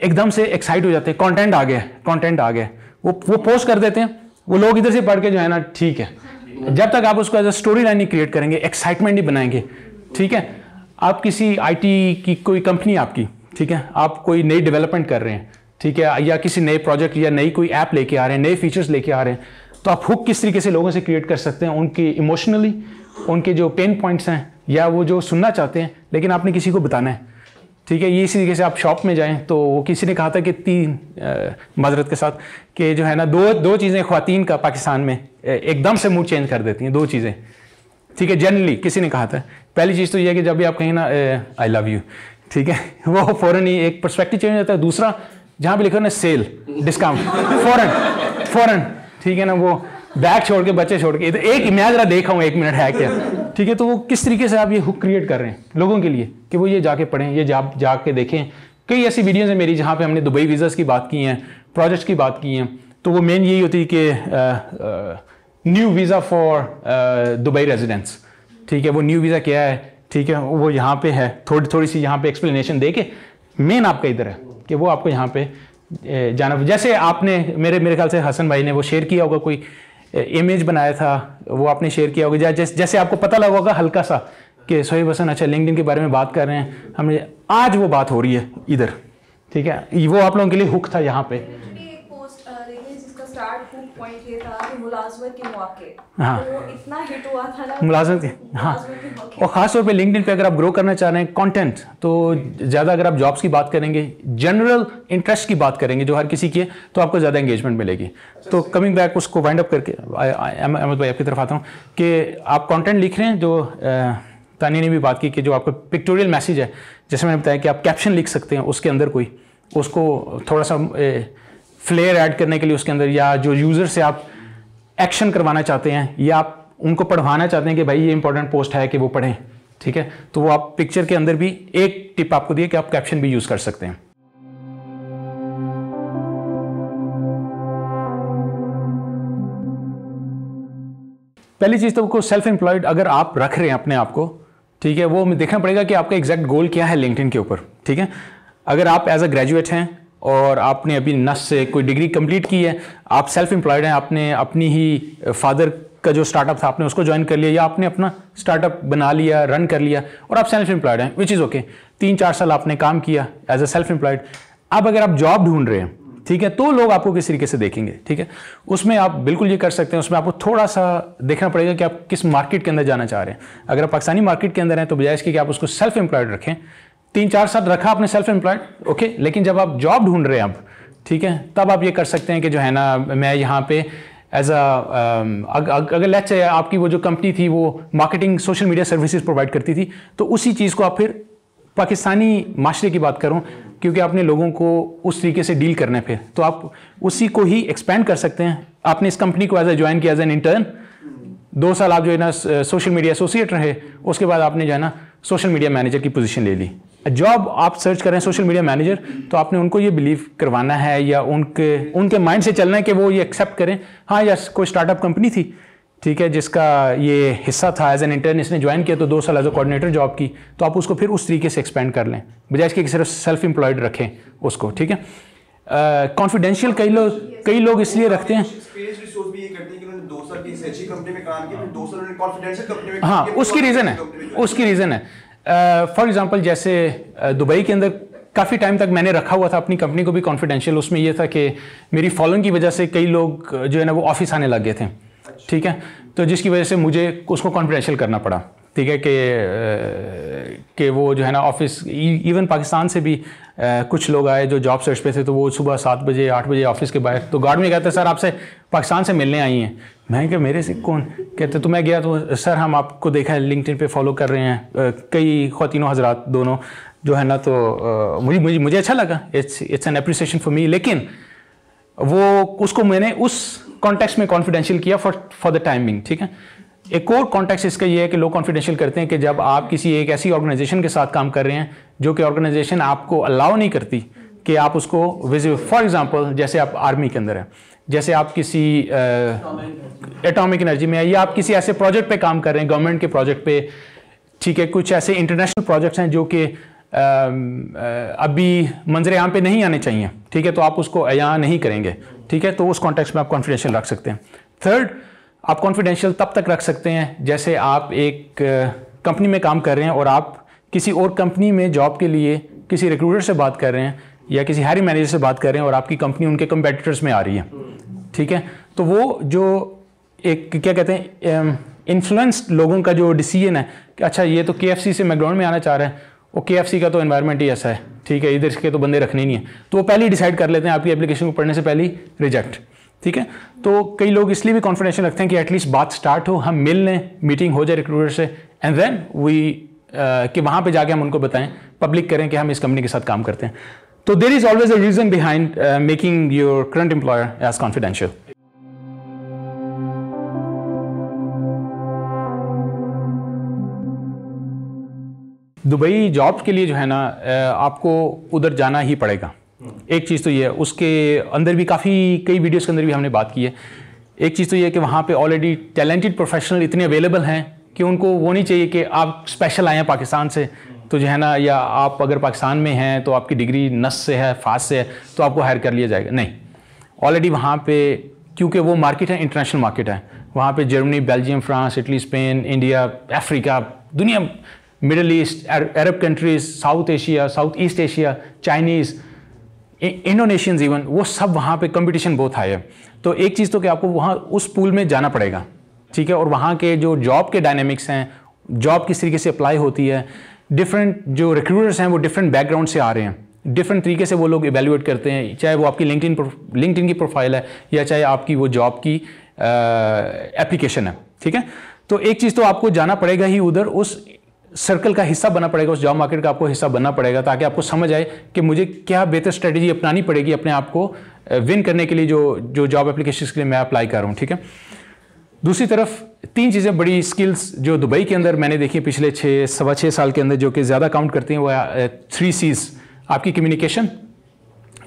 एकदम से एक्साइट हो जाते हैं कंटेंट आ गया कंटेंट आ गया वो वो पोस्ट कर देते हैं वो लोग इधर से पढ़ के जो है ना ठीक है जब तक आप उसको एज अ स्टोरी लाइन नहीं क्रिएट करेंगे एक्साइटमेंट नहीं बनाएंगे ठीक है आप किसी आईटी की कोई कंपनी आपकी ठीक है आप कोई नई डेवलपमेंट कर रहे हैं ठीक है या किसी नए प्रोजेक्ट या नई कोई ऐप लेके आ रहे हैं नए फीचर्स लेके आ रहे हैं तो आप हुक किस तरीके से लोगों से क्रिएट कर सकते हैं उनकी इमोशनली उनके जो पेन पॉइंट्स हैं या वो जो सुनना चाहते हैं लेकिन आपने किसी को बताना है ठीक है ये इसी तरीके से आप शॉप में जाएं तो वो किसी ने कहा था कि तीन मजरत के साथ कि जो है ना दो दो चीज़ें ख़वान का पाकिस्तान में एकदम से मूड चेंज कर देती हैं दो चीज़ें ठीक है जनरली किसी ने कहा था पहली चीज़ तो ये है कि जब भी आप कहें ना आई लव यू ठीक है वो फ़ौरन ही एक परस्पेक्टिव चेंज हो जाता है दूसरा जहाँ भी लिखा ना सेल डिस्काउंट फ़ौरन फ़ौरन ठीक है ना वो बैग छोड़ के बच्चे छोड़ के तो एक मैं जरा देखा हूँ एक मिनट है क्या ठीक है तो वो किस तरीके से आप ये हुक क्रिएट कर रहे हैं लोगों के लिए कि वो ये जाके पढ़ें ये जा जाके देखें कई ऐसी वीडियोज़ हैं मेरी जहाँ पे हमने दुबई वीज़ास की बात की हैं प्रोजेक्ट्स की बात की हैं तो वो मेन यही होती है कि new visa for Dubai residence ठीक है वो न्यू वीज़ा क्या है ठीक है वो यहाँ पे है थोड़ी थोड़ी सी यहाँ पे एक्सप्लेनेशन दे के मेन आपका इधर है कि वो आपको यहाँ पे जाना जैसे आपने मेरे मेरे ख्याल से हसन भाई ने वो शेयर किया होगा कोई इमेज बनाया था वो आपने शेयर किया होगा जैसे जैसे आपको पता लगा होगा हल्का सा कि सोहेब हसन अच्छा लिंकडिन के बारे में बात कर रहे हैं हमने आज वो बात हो रही है इधर ठीक है वो आप लोगों के लिए हुक था यहाँ पे हाँ। तो मुलाजमत के हाँ और ख़ास तौर पे लिंकड पे अगर आप ग्रो करना चाह रहे हैं कंटेंट तो ज़्यादा अगर आप जॉब्स की बात करेंगे जनरल इंटरेस्ट की बात करेंगे जो हर किसी की है तो आपको ज़्यादा एंगेजमेंट मिलेगी तो कमिंग बैक उसको वाइंड अप करके अहमद भाई आपकी तरफ आता हूँ कि आप कॉन्टेंट लिख रहे हैं जो तानी ने भी बात की कि जो आपका पिक्टोरियल मैसेज है जैसे मैंने बताया कि आप कैप्शन लिख सकते हैं उसके अंदर कोई उसको थोड़ा सा फ्लेयर ऐड करने के लिए उसके अंदर या जो यूज़र से आप एक्शन करवाना चाहते हैं या आप उनको पढ़वाना चाहते हैं कि भाई ये इंपॉर्टेंट पोस्ट है कि वो पढ़ें ठीक है तो वो आप पिक्चर के अंदर भी एक टिप आपको दिए कि आप कैप्शन भी यूज़ कर सकते हैं पहली चीज़ तो आपको सेल्फ एम्प्लॉयड अगर आप रख रहे हैं अपने आप को ठीक है वो देखना पड़ेगा कि आपका एग्जैक्ट गोल क्या है लिंकिन के ऊपर ठीक है अगर आप एज अ ग्रेजुएट हैं और आपने अभी नस से कोई डिग्री कंप्लीट की है आप सेल्फ एम्प्लॉयड हैं आपने अपनी ही फादर का जो स्टार्टअप था आपने उसको ज्वाइन कर लिया या आपने अपना स्टार्टअप बना लिया रन कर लिया और आप सेल्फ एम्प्लॉयड हैं विच इज़ ओके तीन चार साल आपने काम किया एज अ सेल्फ एम्प्लॉयड अब अगर आप जॉब ढूंढ रहे हैं ठीक है तो लोग आपको किस तरीके से देखेंगे ठीक है उसमें आप बिल्कुल ये कर सकते हैं उसमें आपको थोड़ा सा देखना पड़ेगा कि आप किस मार्केट के अंदर जाना चाह रहे हैं अगर आप पाकिस्तानी मार्केट के अंदर हैं तो बजाय इसके कि आप उसको सेल्फ एम्प्लॉयड रखें तीन चार साल रखा आपने सेल्फ एम्प्लॉयड ओके लेकिन जब आप जॉब ढूंढ रहे हैं अब ठीक है तब आप ये कर सकते हैं कि जो है ना मैं यहाँ पे एज um, अ अगर लेट्स है आपकी वो जो कंपनी थी वो marketing social media services provide करती थी तो उसी चीज़ को आप फिर पाकिस्तानी माशरे की बात करूँ क्योंकि आपने लोगों को उस तरीके से डील करना है फिर तो आप उसी को ही एक्सपेंड कर सकते हैं आपने इस कंपनी को एज अ ज्वाइन किया एज एन इंटर्न दो साल आप जो है ना सोशल मीडिया एसोसिएट रहे उसके बाद आपने जो है ना सोशल मीडिया मैनेजर की पोजीशन ले ली जॉब आप सर्च करें सोशल मीडिया मैनेजर तो आपने उनको ये बिलीव करवाना है या उनके उनके माइंड से चलना है कि वो ये एक्सेप्ट करें हाँ यस कोई स्टार्टअप कंपनी थी ठीक है जिसका ये हिस्सा था एज एन इंटर्न इसने ज्वाइन किया तो दो साल एज अ कोऑर्डिनेटर जॉब की तो आप उसको फिर उस तरीके से एक्सपेंड कर लें बजाय इसके सिर्फ सेल्फ एम्प्लॉयड रखें उसको ठीक है कॉन्फिडेंशियल uh, कई लोग कई लोग इसलिए रखते हैं हाँ उसकी रीज़न है उसकी रीज़न है फॉर uh, एग्ज़ाम्पल जैसे uh, दुबई के अंदर काफ़ी टाइम तक मैंने रखा हुआ था अपनी कंपनी को भी कॉन्फिडेंशियल उसमें यह था कि मेरी फॉलोइंग की वजह से कई लोग uh, जो है ना वो ऑफिस आने लग गए थे ठीक है तो जिसकी वजह से मुझे उसको कॉन्फिडेंशियल करना पड़ा ठीक है कि कि वो जो है ना ऑफिस इवन e-, पाकिस्तान से भी कुछ लोग आए जो जॉब सर्च पे थे तो वो सुबह सात बजे आठ बजे ऑफिस के बाहर तो गार्ड में कहते सर आपसे पाकिस्तान से मिलने आई हैं मैं क्या मेरे से कौन कहते तो मैं गया तो सर हम आपको देखा है लिंकड पे फॉलो कर रहे हैं कई खातिनों हजरात दोनों जो है ना तो मुझे मुझे मुझे अच्छा लगा it's it's an appreciation for me लेकिन वो उसको मैंने उस कॉन्टेक्स्ट में कॉन्फिडेंशियल किया फॉर फॉर द टाइमिंग ठीक है एक और कॉन्टेक्स्ट इसका यह है कि लोग कॉन्फिडेंशियल करते हैं कि जब आप किसी एक ऐसी ऑर्गेनाइजेशन के साथ काम कर रहे हैं जो कि ऑर्गेनाइजेशन आपको अलाउ नहीं करती कि आप उसको विजिबल फॉर एग्जांपल जैसे आप आर्मी के अंदर हैं जैसे आप किसी एटॉमिक uh, एनर्जी में या आप किसी ऐसे प्रोजेक्ट पे काम कर रहे हैं गवर्नमेंट के प्रोजेक्ट पे ठीक है कुछ ऐसे इंटरनेशनल प्रोजेक्ट्स हैं जो कि um, uh, अभी मंजर यहाँ पे नहीं आने चाहिए ठीक है तो आप उसको यहाँ नहीं करेंगे ठीक है तो उस कॉन्टेक्स्ट में आप कॉन्फिडेंशियल रख सकते हैं थर्ड आप कॉन्फिडेंशियल तब तक रख सकते हैं जैसे आप एक कंपनी में काम कर रहे हैं और आप किसी और कंपनी में जॉब के लिए किसी रिक्रूटर से बात कर रहे हैं या किसी हायरिंग मैनेजर से बात कर रहे हैं और आपकी कंपनी उनके कंपेटिटर्स में आ रही है ठीक है तो वो जो एक क्या कहते हैं इन्फ्लुएंस्ड लोगों का जो डिसीजन है कि अच्छा ये तो के से मैकडोनल्ड में आना चाह रहे हैं और के का तो इन्वायरमेंट ही ऐसा है ठीक है इधर के तो बंदे रखने नहीं है तो वो पहले ही डिसाइड कर लेते हैं आपकी एप्लीकेशन को पढ़ने से पहले ही रिजेक्ट ठीक है तो कई लोग इसलिए भी कॉन्फिडेंशियल रखते हैं कि एटलीस्ट बात स्टार्ट हो हम मिल लें मीटिंग हो जाए रिक्रूटर से एंड देन वी कि वहां पे जाके हम उनको बताएं पब्लिक करें कि हम इस कंपनी के साथ काम करते हैं तो there is always a reason behind making your current employer as confidential Dubai job के लिए जो है ना uh, आपको उधर जाना ही पड़ेगा एक चीज़ तो ये है उसके अंदर भी काफ़ी कई वीडियोस के अंदर भी हमने बात की है एक चीज़ तो ये है कि वहाँ पे ऑलरेडी टैलेंटेड प्रोफेशनल इतने अवेलेबल हैं कि उनको वो नहीं चाहिए कि आप स्पेशल आए हैं पाकिस्तान से तो जो है ना या आप अगर पाकिस्तान में हैं तो आपकी डिग्री नस से है फास्ट से है तो आपको हायर कर लिया जाएगा नहीं ऑलरेडी वहाँ पर क्योंकि वो मार्केट है इंटरनेशनल मार्केट है वहाँ पर Germany Belgium France Italy Spain India Africa दुनिया middle east Arab countries South Asia South East Asia Chinese Indonesians even वो सब वहाँ पे कंपटीशन बहुत हाई है तो एक चीज़ तो कि आपको वहाँ उस पूल में जाना पड़ेगा ठीक है और वहाँ के जो जॉब के डायनेमिक्स हैं जॉब किस तरीके से अप्लाई होती है डिफरेंट जो रिक्रूटर्स हैं वो डिफरेंट बैकग्राउंड से आ रहे हैं डिफरेंट तरीके से वो लोग इवेल्यूएट करते हैं चाहे वो आपकी लिंकड लिंकड की प्रोफाइल है या चाहे आपकी वो जॉब की एप्लीकेशन है ठीक है तो एक चीज़ तो आपको जाना पड़ेगा ही उधर उस सर्कल का हिस्सा बना पड़ेगा उस जॉब मार्केट का आपको हिस्सा बनना पड़ेगा ताकि आपको समझ आए कि मुझे क्या बेहतर स्ट्रेटेजी अपनानी पड़ेगी अपने आप को विन करने के लिए जो जो जॉब एप्लीकेशन के लिए मैं अप्लाई कर रहा हूँ ठीक है दूसरी तरफ तीन चीज़ें बड़ी स्किल्स जो दुबई के अंदर मैंने देखी पिछले छः सवा छः साल के अंदर जो कि ज़्यादा काउंट करती हैं वह थ्री सीज़ आपकी कम्युनिकेशन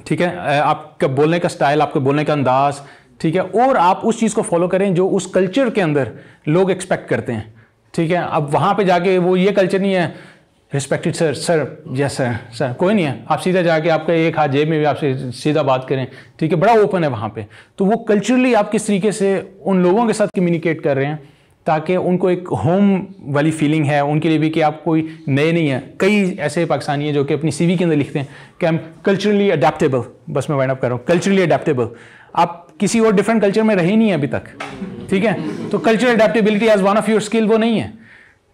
ठीक है आपका बोलने का स्टाइल आपके बोलने का अंदाज ठीक है और आप उस चीज़ को फॉलो करें जो उस कल्चर के अंदर लोग एक्सपेक्ट करते हैं ठीक है अब वहाँ पे जाके वो ये कल्चर नहीं है respected sir sir yes sir sir कोई नहीं है आप सीधा जाके आपका एक हाथ जेब में भी आपसे सीधा बात करें ठीक है बड़ा ओपन है वहाँ पे तो वो कल्चरली आप किस तरीके से उन लोगों के साथ कम्युनिकेट कर रहे हैं ताकि उनको एक होम वाली फीलिंग है उनके लिए भी कि आप कोई नए नहीं है कई ऐसे पाकिस्तानी हैं जो कि अपनी सीवी के अंदर लिखते हैं कि हम कल्चरली अडेप्टेबल बस मैं वाइंड अप कर रहा हूँ कल्चरली अडेप्टेबल आप किसी और डिफरेंट कल्चर में रहे नहीं है अभी तक ठीक है तो cultural adaptability as one of your skill वो नहीं है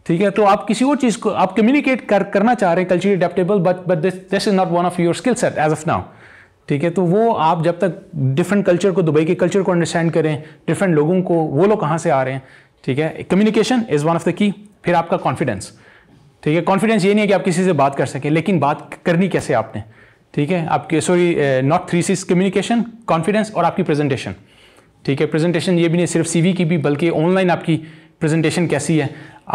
ठीक है तो आप किसी और चीज़ को आप कम्युनिकेट कर करना चाह रहे हैं culturally adaptable but but this is not one of your skill set as of now ठीक है तो वो आप जब तक डिफरेंट कल्चर को दुबई के कल्चर को अंडरस्टैंड करें डिफरेंट लोगों को वो लोग कहाँ से आ रहे हैं ठीक है communication is one of the key फिर आपका कॉन्फिडेंस ठीक है कॉन्फिडेंस ये नहीं है कि आप किसी से बात कर सकें लेकिन बात करनी कैसे आपने ठीक है आपके sorry not three Cs communication confidence और आपकी प्रेजेंटेशन ठीक है प्रेजेंटेशन ये भी नहीं सिर्फ सीवी की भी बल्कि ऑनलाइन आपकी प्रेजेंटेशन कैसी है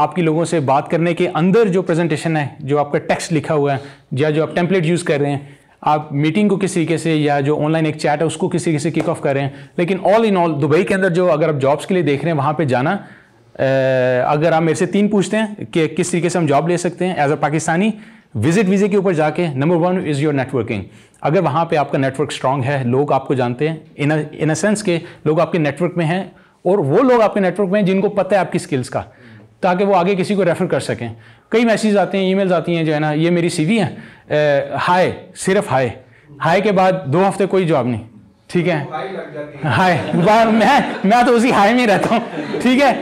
आपकी लोगों से बात करने के अंदर जो प्रेजेंटेशन है जो आपका टेक्स्ट लिखा हुआ है या जो आप टेम्पलेट यूज़ कर रहे हैं आप मीटिंग को किस तरीके से या जो ऑनलाइन एक चैट है उसको किस तरीके से किक ऑफ कर रहे हैं लेकिन ऑल इन ऑल दुबई के अंदर जो अगर आप जॉब्स के लिए देख रहे हैं वहाँ पर जाना uh, अगर आप मेरे से तीन पूछते हैं कि किस तरीके से हम जॉब ले सकते हैं एज अ पाकिस्तानी विजिट वीज़े के ऊपर जाके number one is your networking अगर वहाँ पे आपका नेटवर्क स्ट्रांग है लोग आपको जानते हैं इन इन अ सेंस के लोग आपके नेटवर्क में हैं और वो लोग आपके नेटवर्क में हैं जिनको पता है आपकी स्किल्स का ताकि वो आगे किसी को रेफ़र कर सकें कई मैसेज आते हैं ईमेल्स आती हैं जो है ना ये मेरी सीवी है हाय सिर्फ हाय हाय के बाद दो हफ्ते कोई जॉब नहीं ठीक है हाय मैं मैं तो उसी हाई में रहता हूँ ठीक है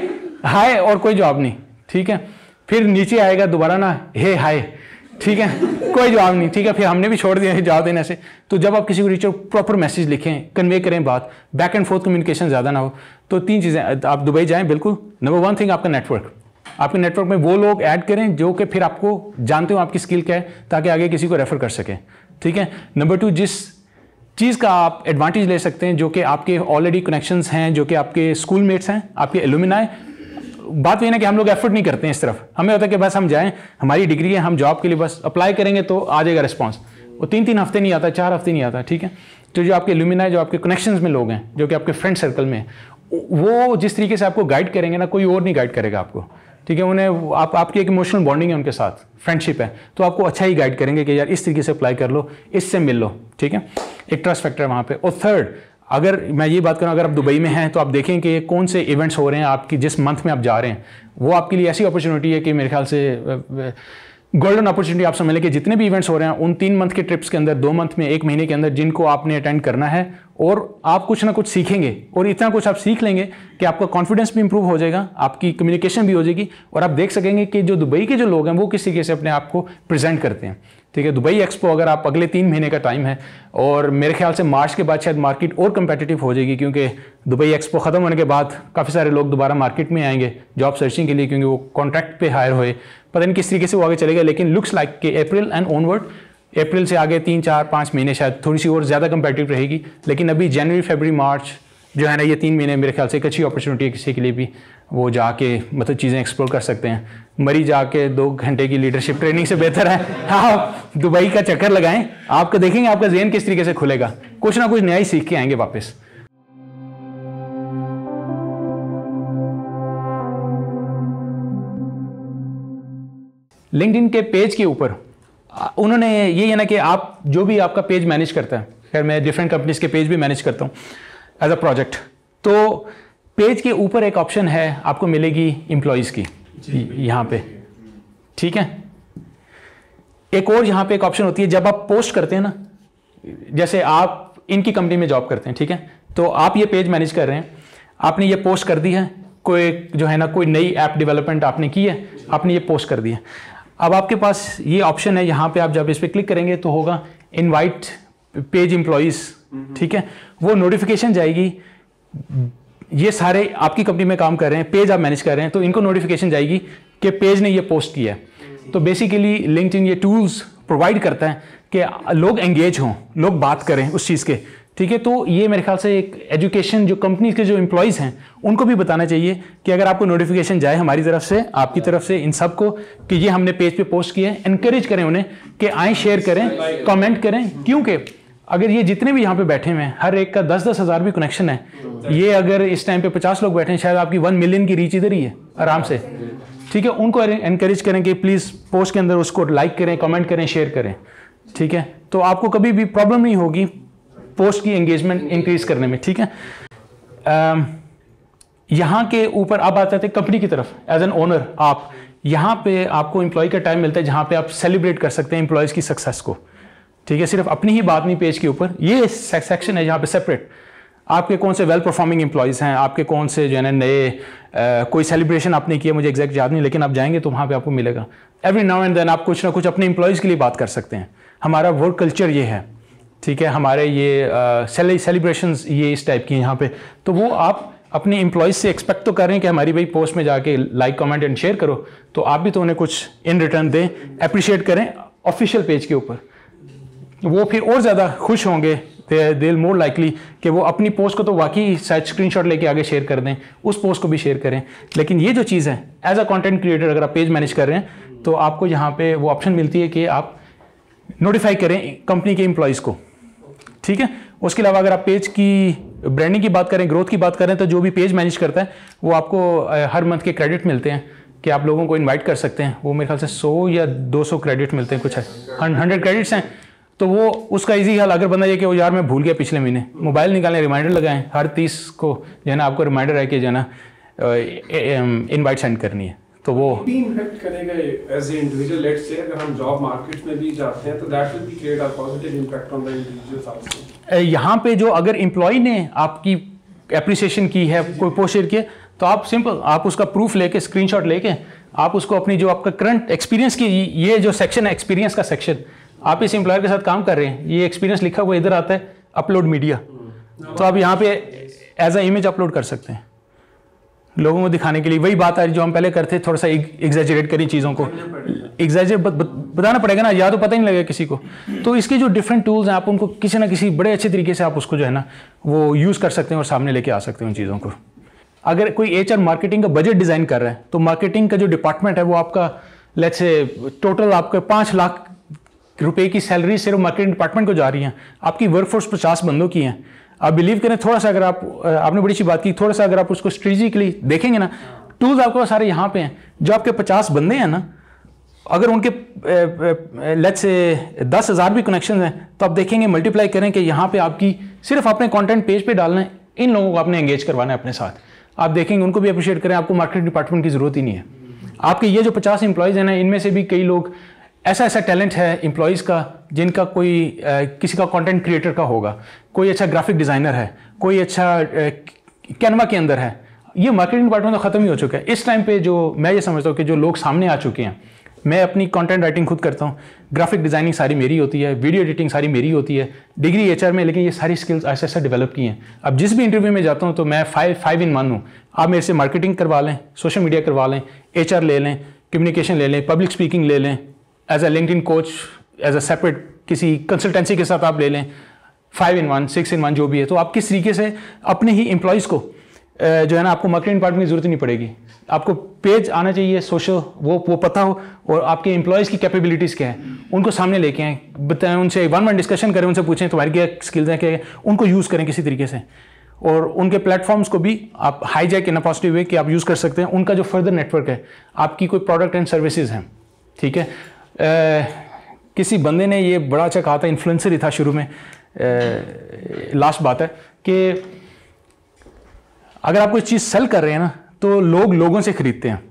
हाय और कोई जॉब नहीं ठीक है फिर नीचे आएगा दोबारा ना हे हाय ठीक है कोई जवाब नहीं ठीक है फिर हमने भी छोड़ दिया है जवाब देने से तो जब आप किसी को रीच प्रॉपर मैसेज लिखें कन्वे करें बात बैक एंड फोर्थ कम्युनिकेशन ज़्यादा ना हो तो तीन चीज़ें आप दुबई जाएं बिल्कुल नंबर वन थिंग आपका नेटवर्क आपके नेटवर्क में वो लोग ऐड करें जो कि फिर आपको जानते हो आपकी स्किल क्या है ताकि आगे किसी को रेफर कर सकें ठीक है नंबर टू जिस चीज़ का आप एडवांटेज ले सकते हैं जो कि आपके ऑलरेडी कनेक्शंस हैं जो कि आपके स्कूल मेट्स हैं आपके एलुमिनाई बात तो यह ना कि हम लोग एफर्ट नहीं करते हैं इस तरफ हमें होता है कि बस हम जाएं हमारी डिग्री है हम जॉब के लिए बस अप्लाई करेंगे तो आ जाएगा रिस्पॉन्स वो तीन तीन हफ्ते नहीं आता चार हफ्ते नहीं आता ठीक है तो जो आपके लुमिना जो आपके कनेक्शन में लोग हैं जो कि आपके फ्रेंड सर्कल में वो जिस तरीके से आपको गाइड करेंगे ना कोई और नहीं गाइड करेगा आपको ठीक है उन्हें आप आपकी एक इमोशनल बॉन्डिंग है उनके साथ फ्रेंडशिप है तो आपको अच्छा ही गाइड करेंगे कि यार इस तरीके से अप्लाई कर लो इससे मिल लो ठीक है एक ट्रस्ट फैक्टर है वहाँ पर और थर्ड अगर मैं ये बात करूँ अगर आप दुबई में हैं तो आप देखें कि कौन से इवेंट्स हो रहे हैं आपकी जिस मंथ में आप जा रहे हैं वो आपके लिए ऐसी अपॉर्चुनिटी है कि मेरे ख्याल से गोल्डन अपॉर्चुनिटी आप समझ लें कि जितने भी इवेंट्स हो रहे हैं उन तीन मंथ के ट्रिप्स के अंदर दो मंथ में एक महीने के अंदर जिनको आपने अटेंड करना है और आप कुछ ना कुछ सीखेंगे और इतना कुछ आप सीख लेंगे कि आपका कॉन्फिडेंस भी इंप्रूव हो जाएगा आपकी कम्युनिकेशन भी हो जाएगी और आप देख सकेंगे कि जो दुबई के जो लोग हैं वो किस तरीके से अपने आप को प्रेजेंट करते हैं ठीक है दुबई एक्सपो अगर आप अगले तीन महीने का टाइम है और मेरे ख्याल से मार्च के बाद शायद मार्केट और कम्पटिटिव हो जाएगी क्योंकि दुबई एक्सपो ख़त्म होने के बाद काफ़ी सारे लोग दोबारा मार्केट में आएंगे जॉब सर्चिंग के लिए क्योंकि वो कॉन्ट्रैक्ट पे हायर हुए पता नहीं किस तरीके से वो आगे चलेगा लेकिन लुक्स लाइक के अप्रैल एंड ऑनवर्ड अप्रैल से आगे तीन चार पाँच महीने शायद थोड़ी सी और ज़्यादा कम्पेटिव रहेगी लेकिन अभी जनवरी फेबरी मार्च जो है ना ये तीन महीने मेरे ख्याल से एक अच्छी अपॉर्चुनिटी है किसी के लिए भी वो जाके मतलब चीज़ें एक्सप्लोर कर सकते हैं मरी जाके दो घंटे की लीडरशिप ट्रेनिंग से बेहतर है हाँ दुबई का चक्कर लगाएं आपको देखेंगे आपका जेन किस तरीके से खुलेगा कुछ ना कुछ नया ही सीख के आएंगे वापस लिंकड के पेज के ऊपर उन्होंने ये है ना कि आप जो भी आपका पेज मैनेज करता है खैर मैं डिफरेंट कंपनीज के पेज भी मैनेज करता हूँ एज अ प्रोजेक्ट तो पेज के ऊपर एक ऑप्शन है आपको मिलेगी एम्प्लॉयज़ की यहाँ पे ठीक है एक और यहां पे एक ऑप्शन होती है जब आप पोस्ट करते हैं ना जैसे आप इनकी कंपनी में जॉब करते हैं ठीक है तो आप ये पेज मैनेज कर रहे हैं आपने ये पोस्ट कर दी है कोई जो है ना कोई नई ऐप डेवलपमेंट आपने की है आपने ये पोस्ट कर दी है अब आपके पास ये ऑप्शन है यहाँ पे आप जब इस पर क्लिक करेंगे तो होगा इनवाइट पेज एम्प्लॉयज़ ठीक है वो नोटिफिकेशन जाएगी ये सारे आपकी कंपनी में काम कर रहे हैं पेज आप मैनेज कर रहे हैं तो इनको नोटिफिकेशन जाएगी कि पेज ने ये पोस्ट किया है तो बेसिकली लिंकड ये टूल्स प्रोवाइड करता है कि लोग एंगेज हों लोग बात करें उस चीज़ के ठीक है तो ये मेरे ख्याल से एक एजुकेशन जो कंपनीज के जो एम्प्लॉयज़ हैं उनको भी बताना चाहिए कि अगर आपको नोटिफिकेशन जाए हमारी तरफ से आपकी तरफ से इन सब को कि ये हमने पेज पे पोस्ट किया है इनक्रेज करें उन्हें कि आए शेयर करें कमेंट करें क्योंकि अगर ये जितने भी यहाँ पे बैठे हुए हैं हर एक का दस दस हज़ार भी कनेक्शन है ये अगर इस टाइम पे पचास लोग बैठे हैं शायद आपकी वन मिलियन की रीच इधर ही है आराम से ठीक है उनको एनकरेज करें कि प्लीज़ पोस्ट के अंदर उसको लाइक करें कमेंट करें शेयर करें ठीक है तो आपको कभी भी प्रॉब्लम नहीं होगी पोस्ट की एंगेजमेंट इंक्रीज करने में ठीक है यहाँ के ऊपर आप आते थे कंपनी की तरफ एज एन ओनर आप यहाँ पे आपको इंप्लॉय का टाइम मिलता है जहाँ पे आप सेलिब्रेट कर सकते हैं इंप्लॉयज की सक्सेस को ठीक है सिर्फ अपनी ही बात नहीं पेज के ऊपर ये सेक्शन है यहाँ पे सेपरेट आपके कौन से वेल परफॉर्मिंग एम्प्लॉयज़ हैं आपके कौन से जो है ना नए कोई सेलिब्रेशन आपने किया मुझे एग्जैक्ट याद नहीं लेकिन आप जाएंगे तो वहाँ पे आपको मिलेगा एवरी नाउ एंड देन आप कुछ ना कुछ अपने एम्प्लॉयज़ के लिए बात कर सकते हैं हमारा वर्क कल्चर ये है ठीक है हमारे ये सेलिब्रेशन uh, ये इस टाइप की यहाँ पे तो वो आप अपने एम्प्लॉयज़ से एक्सपेक्ट तो कर रहे हैं कि हमारी भाई पोस्ट में जाके लाइक कमेंट एंड शेयर करो तो आप भी तो उन्हें कुछ इन रिटर्न दें अप्रिशिएट करें ऑफिशियल पेज के ऊपर वो फिर और ज़्यादा खुश होंगे दे मोर लाइकली कि वो अपनी पोस्ट को तो वाकई शायद स्क्रीन शॉट लेके आगे शेयर कर दें उस पोस्ट को भी शेयर करें लेकिन ये जो चीज़ है एज अ कॉन्टेंट क्रिएटर अगर आप पेज मैनेज कर रहे हैं तो आपको यहाँ पे वो ऑप्शन मिलती है कि आप नोटिफाई करें कंपनी के एम्प्लॉयज़ को ठीक है उसके अलावा अगर आप पेज की ब्रांडिंग की बात करें ग्रोथ की बात करें तो जो भी पेज मैनेज करता है वो आपको हर मंथ के क्रेडिट मिलते हैं कि आप लोगों को इनवाइट कर सकते हैं वो मेरे ख्याल से 100 या 200 क्रेडिट मिलते हैं कुछ है हंड्रेड क्रेडिट्स हैं तो वो उसका इजी हल अगर बंदा ये कि वो यार मैं भूल गया पिछले महीने मोबाइल निकालें रिमाइंडर लगाएं हर तीस को जो है ना आपको रिमाइंडर है कि जो है ना इनवाइट सेंड करनी है तो वो तो यहाँ पे जो अगर एम्प्लॉय ने आपकी अप्रिसिएशन की है कोई पोस्ट शेयर किया तो आप सिंपल आप उसका प्रूफ लेके स्क्रीनशॉट लेके आप उसको अपनी जो आपका करंट एक्सपीरियंस की ये जो सेक्शन है एक्सपीरियंस का सेक्शन आप इस एम्प्लॉयर के साथ काम कर रहे हैं ये एक्सपीरियंस लिखा हुआ इधर आता है अपलोड मीडिया hmm. तो आप यहाँ पे एज ए इमेज अपलोड कर सकते हैं लोगों को दिखाने के लिए वही बात आ रही जो हम पहले करते थोड़ा सा एग्जेजरेट करी चीज़ों को एग्जेजरेट बताना पड़ेगा ना या तो पता ही नहीं लगेगा किसी को तो इसके जो डिफरेंट टूल्स हैं आप उनको किसी ना किसी बड़े अच्छे तरीके से आप उसको जो है ना वो यूज़ कर सकते हैं और सामने लेके आ सकते हैं उन चीज़ों को अगर कोई एच मार्केटिंग का बजट डिज़ाइन कर रहा है तो मार्केटिंग का जो डिपार्टमेंट है वो आपका लेट से टोटल आपके पाँच लाख रुपए की सैलरी सिर्फ मार्केटिंग डिपार्टमेंट को जा रही है आपकी वर्कफोर्स पचास बंदों की है आप बिलीव करें थोड़ा सा अगर आप आपने बड़ी अच्छी बात की थोड़ा सा अगर आप उसको स्ट्रेटिकली देखेंगे ना टूल्स आपके सारे यहाँ पे हैं जो आपके पचास बंदे हैं ना अगर उनके लेट से दस हज़ार भी कनेक्शन हैं तो आप देखेंगे मल्टीप्लाई करें कि यहाँ पे आपकी सिर्फ अपने कंटेंट पेज पे डालना है इन लोगों को आपने एंगेज करवाना है अपने साथ आप देखेंगे उनको भी अप्रिशिएट करें आपको मार्केटिंग डिपार्टमेंट की ज़रूरत ही नहीं है आपके ये जो पचास इंप्लॉयज़ हैं ना इनमें से भी कई लोग ऐसा ऐसा टैलेंट है एम्प्लॉयज़ का जिनका कोई किसी का कंटेंट क्रिएटर का होगा कोई अच्छा ग्राफिक डिज़ाइनर है कोई अच्छा कैनवा के अंदर है ये मार्केटिंग डिपार्टमेंट तो ख़त्म ही हो चुका है इस टाइम पे जो मैं ये समझता हूँ कि जो लोग सामने आ चुके हैं मैं अपनी कंटेंट राइटिंग खुद करता हूँ ग्राफिक डिज़ाइनिंग सारी मेरी होती है वीडियो एडिटिंग सारी मेरी होती है डिग्री एच में लेकिन ये सारी स्किल्स ऐसे ऐसे डेवलप की हैं अब जिस भी इंटरव्यू में जाता हूँ तो मैं फाइव फाइव इन मान आप मेरे से मार्केटिंग करवा लें सोशल मीडिया करवा लें एच ले लें कम्युनिकेशन ले लें पब्लिक स्पीकिंग ले लें as link linked coach as a separate किसी कंसल्टेंसी के साथ आप ले लें five in one six in one जो भी है तो आप किस तरीके से अपने ही एम्प्लॉयज़ को जो है ना आपको मार्केटिंग डिपार्टमेंट की जरूरत नहीं पड़ेगी आपको पेज आना चाहिए सोशल वो वो पता हो और आपके एम्प्लॉयज़ की कैपेबिलिटीज़ क्या है उनको सामने लेके आए बताएं उनसे वन वन डिस्कशन करें उनसे पूछें तुम्हारी क्या स्किल्स हैं क्या है उनको यूज़ करें किसी तरीके से और उनके प्लेटफॉर्म्स को भी आप हाईजैक इन अ पॉजिटिव वे कि आप यूज़ कर सकते हैं उनका जो फर्दर नेटवर्क है आपकी कोई प्रोडक्ट एंड सर्विसेज हैं ठीक है किसी बंदे ने ये बड़ा अच्छा कहा था इन्फ्लुएंसर ही था शुरू में लास्ट बात है कि अगर आप कोई चीज़ सेल कर रहे हैं ना तो लोग लोगों से ख़रीदते हैं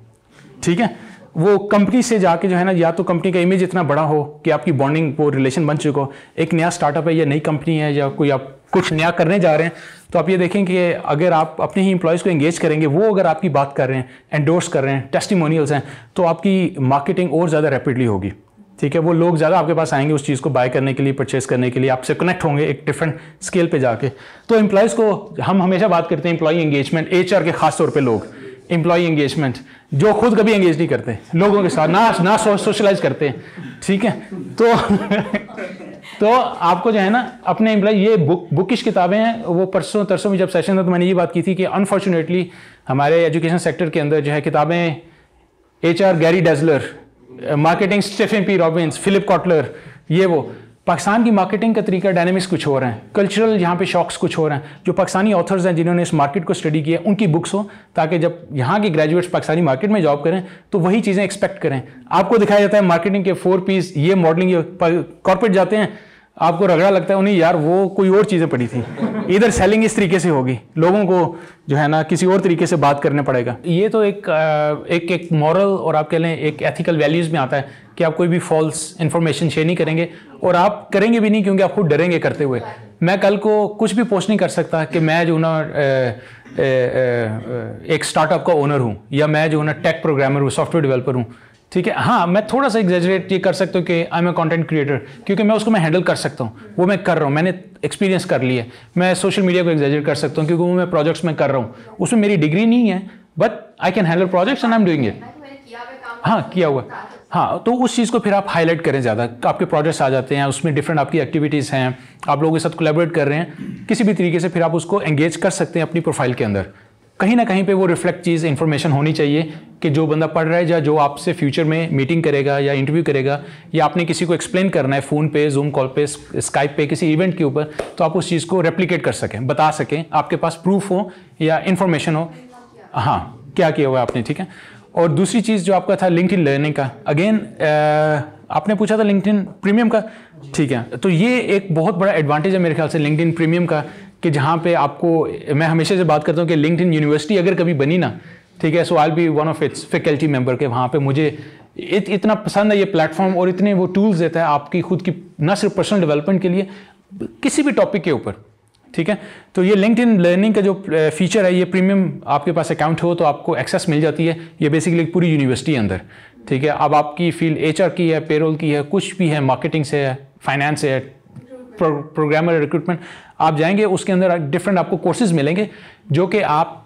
ठीक है वो कंपनी से जाके जो है ना या तो कंपनी का इमेज इतना बड़ा हो कि आपकी बॉन्डिंग वो रिलेशन बन चुका हो एक नया स्टार्टअप है या नई कंपनी है या कोई आप कुछ नया करने जा रहे हैं तो आप ये देखें कि अगर आप अपने ही इंप्लॉयज़ को एंगेज करेंगे वो अगर आपकी बात कर रहे हैं एंडोर्स कर रहे हैं टेस्टिमोनियल्स हैं तो आपकी मार्केटिंग और ज़्यादा रैपिडली होगी ठीक है वो लोग ज़्यादा आपके पास आएंगे उस चीज़ को बाय करने के लिए परचेस करने के लिए आपसे कनेक्ट होंगे एक डिफरेंट स्केल पे जाके तो एम्प्लॉयज़ को हम हमेशा बात करते हैं एम्प्लॉई एंगेजमेंट एच के खास तौर पर लोग एम्प्लॉय एंगेजमेंट जो खुद कभी एंगेज नहीं करते लोगों के साथ ना ना सो, सोशलाइज करते हैं ठीक है तो तो आपको जो है ना अपने एम्प्लॉय ये बुक बुकिश किताबें हैं वो परसों तरसों में जब सेशन था तो मैंने ये बात की थी कि अनफॉर्चुनेटली हमारे एजुकेशन सेक्टर के अंदर जो है किताबें H R Gary Dessler marketing Stephen P Robbins Philip Kotler ये वो पाकिस्तान की मार्केटिंग का तरीका डायनेमिक्स कुछ हो रहे हैं कल्चरल यहाँ पे शॉक्स कुछ हो रहे हैं जो पाकिस्तानी ऑथर्स हैं जिन्होंने इस मार्केट को स्टडी किया उनकी बुक्स हो ताकि जब यहाँ के ग्रेजुएट्स पाकिस्तानी मार्केट में जॉब करें तो वही चीज़ें एक्सपेक्ट करें आपको दिखाया जाता है मार्केटिंग के फोर पीस ये मॉडलिंग कॉर्पोरेट जाते हैं आपको रगड़ा लगता है उन्हें यार वो कोई और चीज़ें पड़ी थी इधर सेलिंग इस तरीके से होगी लोगों को जो है ना किसी और तरीके से बात करने पड़ेगा ये तो एक एक एक मॉरल और आप कह लें एक एथिकल वैल्यूज़ में आता है कि आप कोई भी फॉल्स इन्फॉर्मेशन शेयर नहीं करेंगे और आप करेंगे भी नहीं क्योंकि आप खुद डरेंगे करते हुए मैं कल को कुछ भी पोस्ट नहीं कर सकता कि मैं जो ना एक स्टार्टअप का ओनर हूँ या मैं जो ना टेक प्रोग्रामर हूँ सॉफ्टवेयर डेवलपर हूँ ठीक है हाँ मैं थोड़ा सा एग्जेजरेट ये कर सकता हूँ कि I am a content creator क्योंकि मैं उसको मैं हैंडल कर सकता हूँ वो मैं कर रहा हूँ मैंने एक्सपीरियंस कर लिया मैं सोशल मीडिया को एग्जेजरेट कर सकता हूँ क्योंकि वो मैं प्रोजेक्ट्स में कर रहा हूँ उसमें मेरी डिग्री नहीं है but I can handle projects and I am doing it हाँ किया हुआ हाँ तो उस चीज़ को फिर आप हाईलाइट करें ज़्यादा आपके प्रोजेक्ट्स आ जाते हैं उसमें डिफरेंट आपकी एक्टिविटीज़ हैं आप लोगों के साथ कोलेबरेट कर रहे हैं किसी भी तरीके से फिर आप उसको एंगेज कर सकते हैं अपनी प्रोफाइल के अंदर कहीं ना कहीं पे वो रिफ्लेक्ट चीज़ इन्फॉर्मेशन होनी चाहिए कि जो बंदा पढ़ रहा है या जो आपसे फ्यूचर में मीटिंग करेगा या इंटरव्यू करेगा या आपने किसी को एक्सप्लेन करना है फ़ोन पे जूम कॉल पे स्काइप पे किसी इवेंट के ऊपर तो आप उस चीज़ को रेप्लीकेट कर सकें बता सकें आपके पास प्रूफ हो या इन्फॉर्मेशन हो हाँ क्या किया हुआ आपने ठीक है और दूसरी चीज़ जो आपका था लिंक लर्निंग का अगेन आपने पूछा था लिंकड प्रीमियम का ठीक है तो ये एक बहुत बड़ा एडवांटेज है मेरे ख्याल से लिंकड प्रीमियम का कि जहाँ पे आपको मैं हमेशा से बात करता हूँ कि लिंकड यूनिवर्सिटी अगर कभी बनी ना ठीक है so I be one of its faculty member के वहाँ पे मुझे इत, इतना पसंद है ये प्लेटफॉर्म और इतने वो टूल्स देता है आपकी खुद की न सिर्फ पर्सनल डेवलपमेंट के लिए किसी भी टॉपिक के ऊपर ठीक है तो ये लिंकड इन लर्निंग का जो फीचर है ये प्रीमियम आपके पास अकाउंट हो तो आपको एक्सेस मिल जाती है ये बेसिकली पूरी यूनिवर्सिटी अंदर ठीक है अब आपकी फील्ड एच की है पेरोल की है कुछ भी है मार्केटिंग से है फाइनेंस से है प्रोग्रामर रिक्रूटमेंट आप जाएंगे उसके अंदर डिफरेंट आपको कोर्सेज मिलेंगे जो कि आप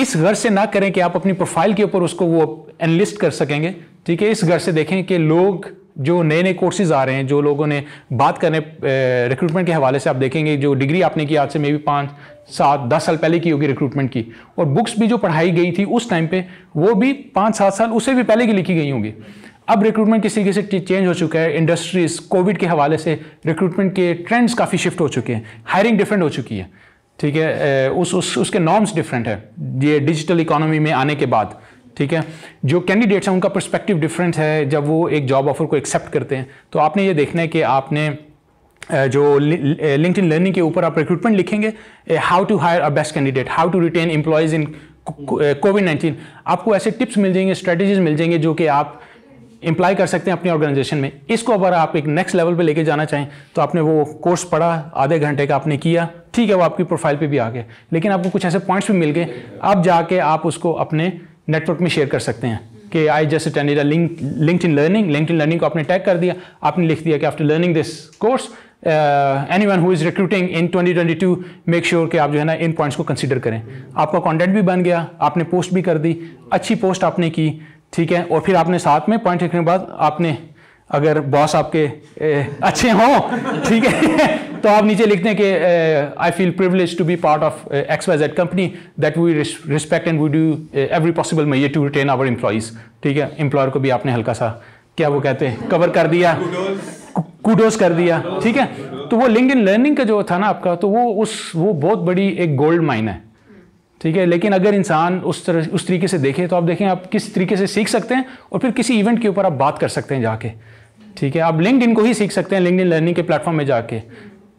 इस घर से ना करें कि आप अपनी प्रोफाइल के ऊपर उसको वो एनलिस्ट कर सकेंगे ठीक है इस घर से देखें कि लोग जो नए नए कोर्सेज आ रहे हैं जो लोगों ने बात करने रिक्रूटमेंट के हवाले से आप देखेंगे जो डिग्री आपने की आज से मे बी पाँच सात दस साल पहले की होगी रिक्रूटमेंट की और बुक्स भी जो पढ़ाई गई थी उस टाइम पे वो भी पाँच सात साल उससे भी पहले की लिखी गई होंगी अब रिक्रूटमेंट किसी तरीके से चेंज हो चुका है इंडस्ट्रीज कोविड के हवाले से रिक्रूटमेंट के ट्रेंड्स काफ़ी शिफ्ट हो चुके हैं हायरिंग डिफरेंट हो चुकी है ठीक है उस उस उसके नॉर्म्स डिफरेंट है ये डिजिटल इकोनॉमी में आने के बाद ठीक है जो कैंडिडेट्स हैं उनका पर्सपेक्टिव डिफरेंट है जब वो एक जॉब ऑफर को एक्सेप्ट करते हैं तो आपने ये देखना है कि आपने जो लिंक्ड इन लर्निंग के ऊपर आप रिक्रूटमेंट लिखेंगे how to hire a best candidate how to retain employees in COVID nineteen आपको ऐसे टिप्स मिल जाएंगे स्ट्रेटजीज मिल जाएंगे जो कि आप इम्प्लाई कर सकते हैं अपनी ऑर्गेनाइजेशन में इसको अगर आप एक नेक्स्ट लेवल पे लेके जाना चाहें तो आपने वो कोर्स पढ़ा आधे घंटे का आपने किया ठीक है वो आपकी प्रोफाइल पे भी आ गए लेकिन आपको कुछ ऐसे पॉइंट्स भी मिल गए अब जाके आप उसको अपने नेटवर्क में शेयर कर सकते हैं कि I just attended link link in learning link in learning को आपने टैग कर दिया आपने लिख दिया कि after learning this course any one who is recruiting in 2022 make sure कि आप जो है ना इन पॉइंट्स को कंसिडर करें आपका कॉन्टेंट भी बन गया आपने पोस्ट भी कर दी अच्छी पोस्ट आपने की ठीक है और फिर आपने साथ में पॉइंट लिखने के बाद आपने अगर बॉस आपके ए, अच्छे हों ठीक है तो आप नीचे लिखते हैं कि I feel privilege to be part of X Y Z company that we respect and we do every possible may to retain our employees ठीक है एम्प्लॉयर को भी आपने हल्का सा क्या वो कहते हैं कवर कर दिया कूडोस कर दिया ठीक है तो वो लिंक इन लर्निंग का जो था ना आपका तो वो उस वो बहुत बड़ी एक गोल्ड माइन है ठीक है लेकिन अगर इंसान उस तरह उस तरीके से देखे तो आप देखें आप किस तरीके से सीख सकते हैं और फिर किसी इवेंट के ऊपर आप बात कर सकते हैं जाके ठीक है आप लिंकड को ही सीख सकते हैं लिंकड इन लर्निंग के प्लेटफॉर्म में जाके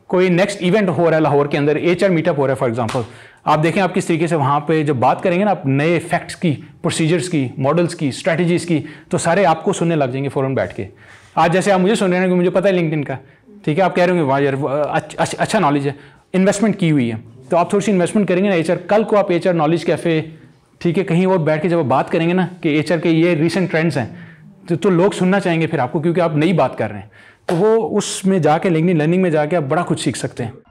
कोई नेक्स्ट इवेंट हो रहा है लाहौर के अंदर एच आर मीटअप हो रहा है फॉर एग्जाम्पल आप देखें आप किस तरीके से वहाँ पे जब बात करेंगे ना आप नए फैक्ट्स की प्रोसीजर्स की मॉडल्स की स्ट्रैटेजीज की तो सारे आपको सुनने लग जाएंगे फ़ौरन बैठ के आज जैसे आप मुझे सुन रहे हैं कि मुझे पता है लिंकड का ठीक है आप कह रहे होंगे वाह यार अच्छा नॉलेज है इन्वेस्टमेंट की हुई है तो आप थोड़ी सी इन्वेस्टमेंट करेंगे ना एचआर कल को आप एचआर नॉलेज कैफ़े ठीक है कहीं और बैठ के जब आप बात करेंगे ना कि एच के ये रिसेंट ट्रेंड्स हैं तो, तो लोग सुनना चाहेंगे फिर आपको क्योंकि आप नई बात कर रहे हैं तो वो उसमें जाके लिंगडिन लर्निंग में जाके आप बड़ा कुछ सीख सकते हैं